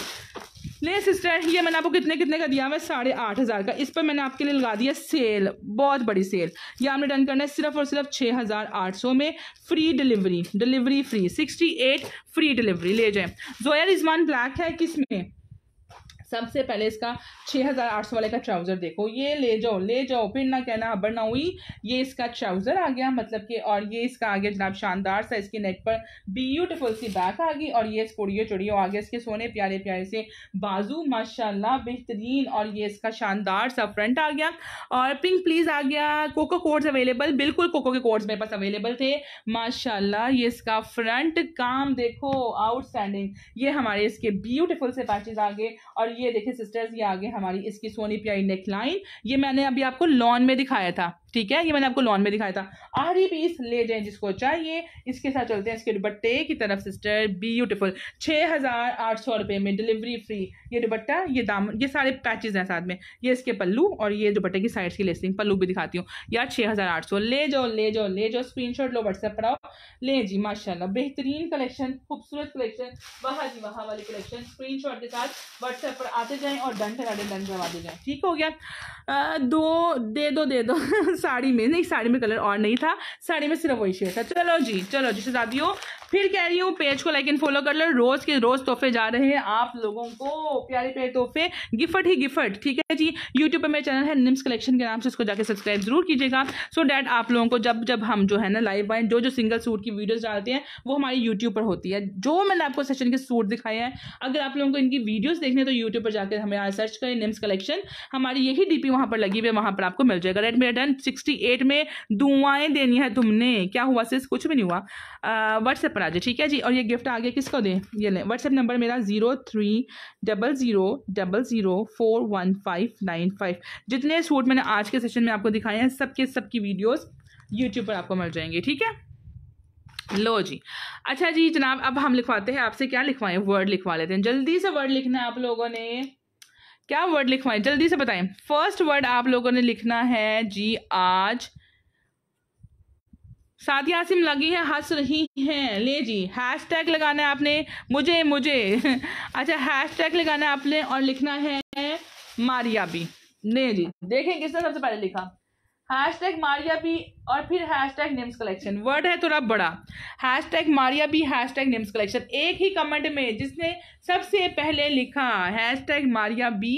S1: ले सिस्टर ये मैंने आपको कितने कितने का दिया हुआ है साढ़े आठ हज़ार का इस पर मैंने आपके लिए लगा दिया सेल बहुत बड़ी सेल ये आपने डन करना है सिर्फ और सिर्फ छः हज़ार आठ सौ में free delivery delivery free sixty eight free delivery ले जाएं जोया रिजवान ब्लैक है किस में सबसे पहले इसका छः हज़ार आठ सौ वाले का ट्राउज़र देखो ये ले जाओ ले जाओ फिर ना कहना अबर हाँ, ना हुई ये इसका ट्राउज़र आ गया मतलब कि और ये इसका आ गया जनाब शानदार सा इसके नेट पर ब्यूटीफुल सी बैक आ गई और ये स्पोडियो चुड़ियो आ गया इसके सोने प्यारे प्यारे से बाजू माशाला बेहतरीन और ये इसका शानदार सा फ्रंट आ गया और पिंक प्लीज़ आ गया कोको कोड्स अवेलेबल बिल्कुल कोको के कोड्स मेरे पास अवेलेबल थे माशाला ये इसका फ्रंट काम देखो आउटस्टैंडिंग ये हमारे इसके ब्यूटिफुल से पैचेज आ गए और ये ये देखिए सिस्टर्स ये आगे हमारी इसकी सोनी प्याई नेक लाइन ये मैंने अभी आपको लॉन में दिखाया था ठीक है ये मैंने आपको लॉन में दिखाया था आरी पीस ले जाए जिसको चाहिए इसके साथ चलते हैं इसके दुपट्टे की तरफ सिस्टर ब्यूटीफुल छः हज़ार आठ सौ रुपये में डिलीवरी फ्री ये दुपट्टा ये दाम ये सारे पैचेज हैं साथ में ये इसके पल्लू और ये दुपट्टे की साइड्स की लेसिंग पल्लू भी दिखाती हूँ यार छः हज़ार आठ सौ ले जाओ ले जाओ ले जाओ स्क्रीन शॉट लो व्हाट्सएप पर आओ ले जी माशाला बेहतरीन कलेक्शन खूबसूरत कलेक्शन वहाँ जी वहाँ वाली कलेक्शन स्क्रीन शॉट के साथ व्हाट्सएप पर आते जाएँ और डन ठराटे डन करवा दे जाएँ ठीक हो गया दो दे दो दे दो साड़ी में नहीं साड़ी में कलर और नहीं था साड़ी में सिर्फ वही शेड था चलो जी चलो जी शहजादियों फिर कह रही हूँ पेज को लाइक एंड फॉलो कर लो रोज के रोज तोहफे जा रहे हैं आप लोगों को प्यारे प्यारे तोहफे गिफ्ट ही गिफ्ट ठीक है जी यूट्यूब पर मेरा चैनल है निम्स कलेक्शन के नाम से उसको जाकर सब्सक्राइब जरूर कीजिएगा सो डैट आप लोगों को जब जब हम जो है ना लाइव बाइन जो जो सिंगल सूट की वीडियोज डालते हैं वो हमारी यूट्यूब पर होती है जो मैंने आपको सेशन के सूट दिखाए हैं अगर आप लोगों को इनकी वीडियोज देखने तो यूट्यूब पर जाकर हमें यहाँ सर्च करें निम्स कलेक्शन हमारी यही डीपी वहाँ पर लगी हुई है वहाँ पर आपको मिल जाएगा रेट मेरा डन सिक्सटी में दुआएं देनी है तुमने क्या हुआ सिर्फ कुछ भी नहीं हुआ व्हाट्सएप पर पर आ जाए ठीक है जी और ये गिफ्ट आगे किसको दें ये लें व्हाट्सएप नंबर मेरा zero three double zero double zero four one five nine five जितने सूट मैंने आज के सेशन में आपको दिखाए हैं सबके सबकी वीडियोज़ यूट्यूब पर आपको मिल जाएंगे ठीक है लो जी अच्छा जी जनाब अब हम लिखवाते हैं आपसे क्या लिखवाएं वर्ड लिखवा लेते हैं जल्दी से वर्ड लिखना है आप लोगों ने क्या वर्ड लिखवाएं जल्दी से बताएं फर्स्ट वर्ड आप लोगों ने लिखना है जी आज सादिया आसिम लगी है हंस रही हैं ले जी हैश टैग लगाना है आपने मुझे मुझे अच्छा हैश टैग लगाना है आपने और लिखना है मारिया भी ले जी देखें किसने सबसे पहले लिखा हैश टैग मारिया भी और फिर hash tag names collection word है थोड़ा बड़ा हैश टैग मारिया भी हैश टैग नेम्स कलेक्शन एक ही कमेंट में जिसने सबसे पहले लिखा हैश टैग मारिया बी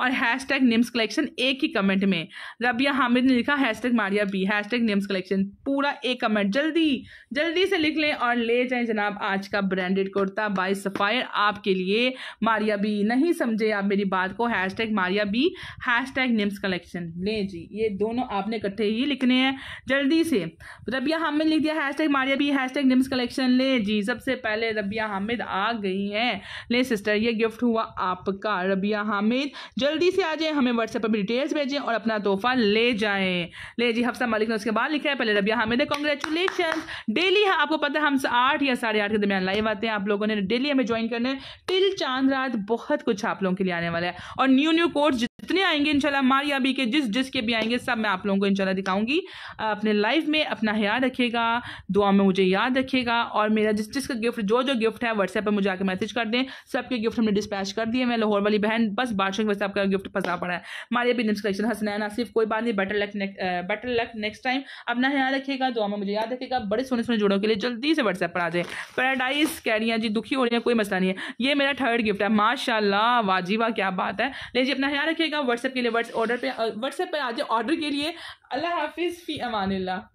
S1: और हैश टैग निम्स कलेक्शन एक ही कमेंट में रबिया हामिद ने लिखा hash tag Maria B hash tag Nims collection पूरा एक कमेंट जल्दी जल्दी से लिख लें और ले जाएं जनाब आज का ब्रांडेड कुर्ता बाय सफ़ायर आपके लिए मारिया बी नहीं समझे आप मेरी बात को hash tag Maria B hash tag Nims collection लें जी ये दोनों आपने इकट्ठे ही लिखने हैं जल्दी से रबिया हामिद लिख दिया hash tag Maria B hash tag Nims collection ले जी सबसे पहले रबिया हामिद आ गई हैं ले सिस्टर ये गिफ्ट हुआ आपका रबिया हामिद जल्दी से आ जाए हमें व्हाट्सएप पर भी डिटेल्स भेजें और अपना तोहफा ले जाएं ले जी हफ्सा मलिक ने उसके बाद लिखा है पहले रबिया हमें दे कॉन्ग्रेचुलेशन डेली हाँ, आपको पता है हम आठ या साढ़े आठ के दरमियान लाइव आते हैं आप लोगों ने डेली हमें ज्वाइन करना है टिल चांद रात बहुत कुछ आप लोगों के लिए आने वाला है और न्यू न्यू कोर्स जितने आएंगे इनशाला मारिया भी के जिस जिस के भी आएंगे सब मैं आप लोगों को इनशाला दिखाऊंगी अपने लाइफ में अपना ख्याल रखेगा दुआ में मुझे याद रखेगा और मेरा जिस जिसका गिफ्ट जो जो गिफ्ट है व्हाट्सएप पर मुझे आके मैसेज कर दें सबके गिफ्ट हमने डिस्पैच कर दिए मैं लाहौर वाली बहन बस बादशाह के वैसे आपका गिफ्ट फंसा पड़ा है मारिया बिजनेस कलेक्शन हसनैन आसिफ कोई बात नहीं better luck better luck next time अपना ख्याल रखिएगा दुआ में मुझे याद रखिएगा बड़े सोने सोने जोड़ों के लिए जल्दी से व्हाट्सएप पर आ जाए पैराडाइज कह रही हैं जी दुखी हो रही है कोई मसला नहीं है ये मेरा थर्ड गिफ्ट है माशाला वाजिबा क्या बात है जी अपना ख्याल रखिएगा व्हाट्सएप के लिए व्हाट्सएप ऑर्डर पर व्हाट्सएप पर आ जाए ऑर्डर के लिए अल्लाह हाफिज़ फ़ी अमान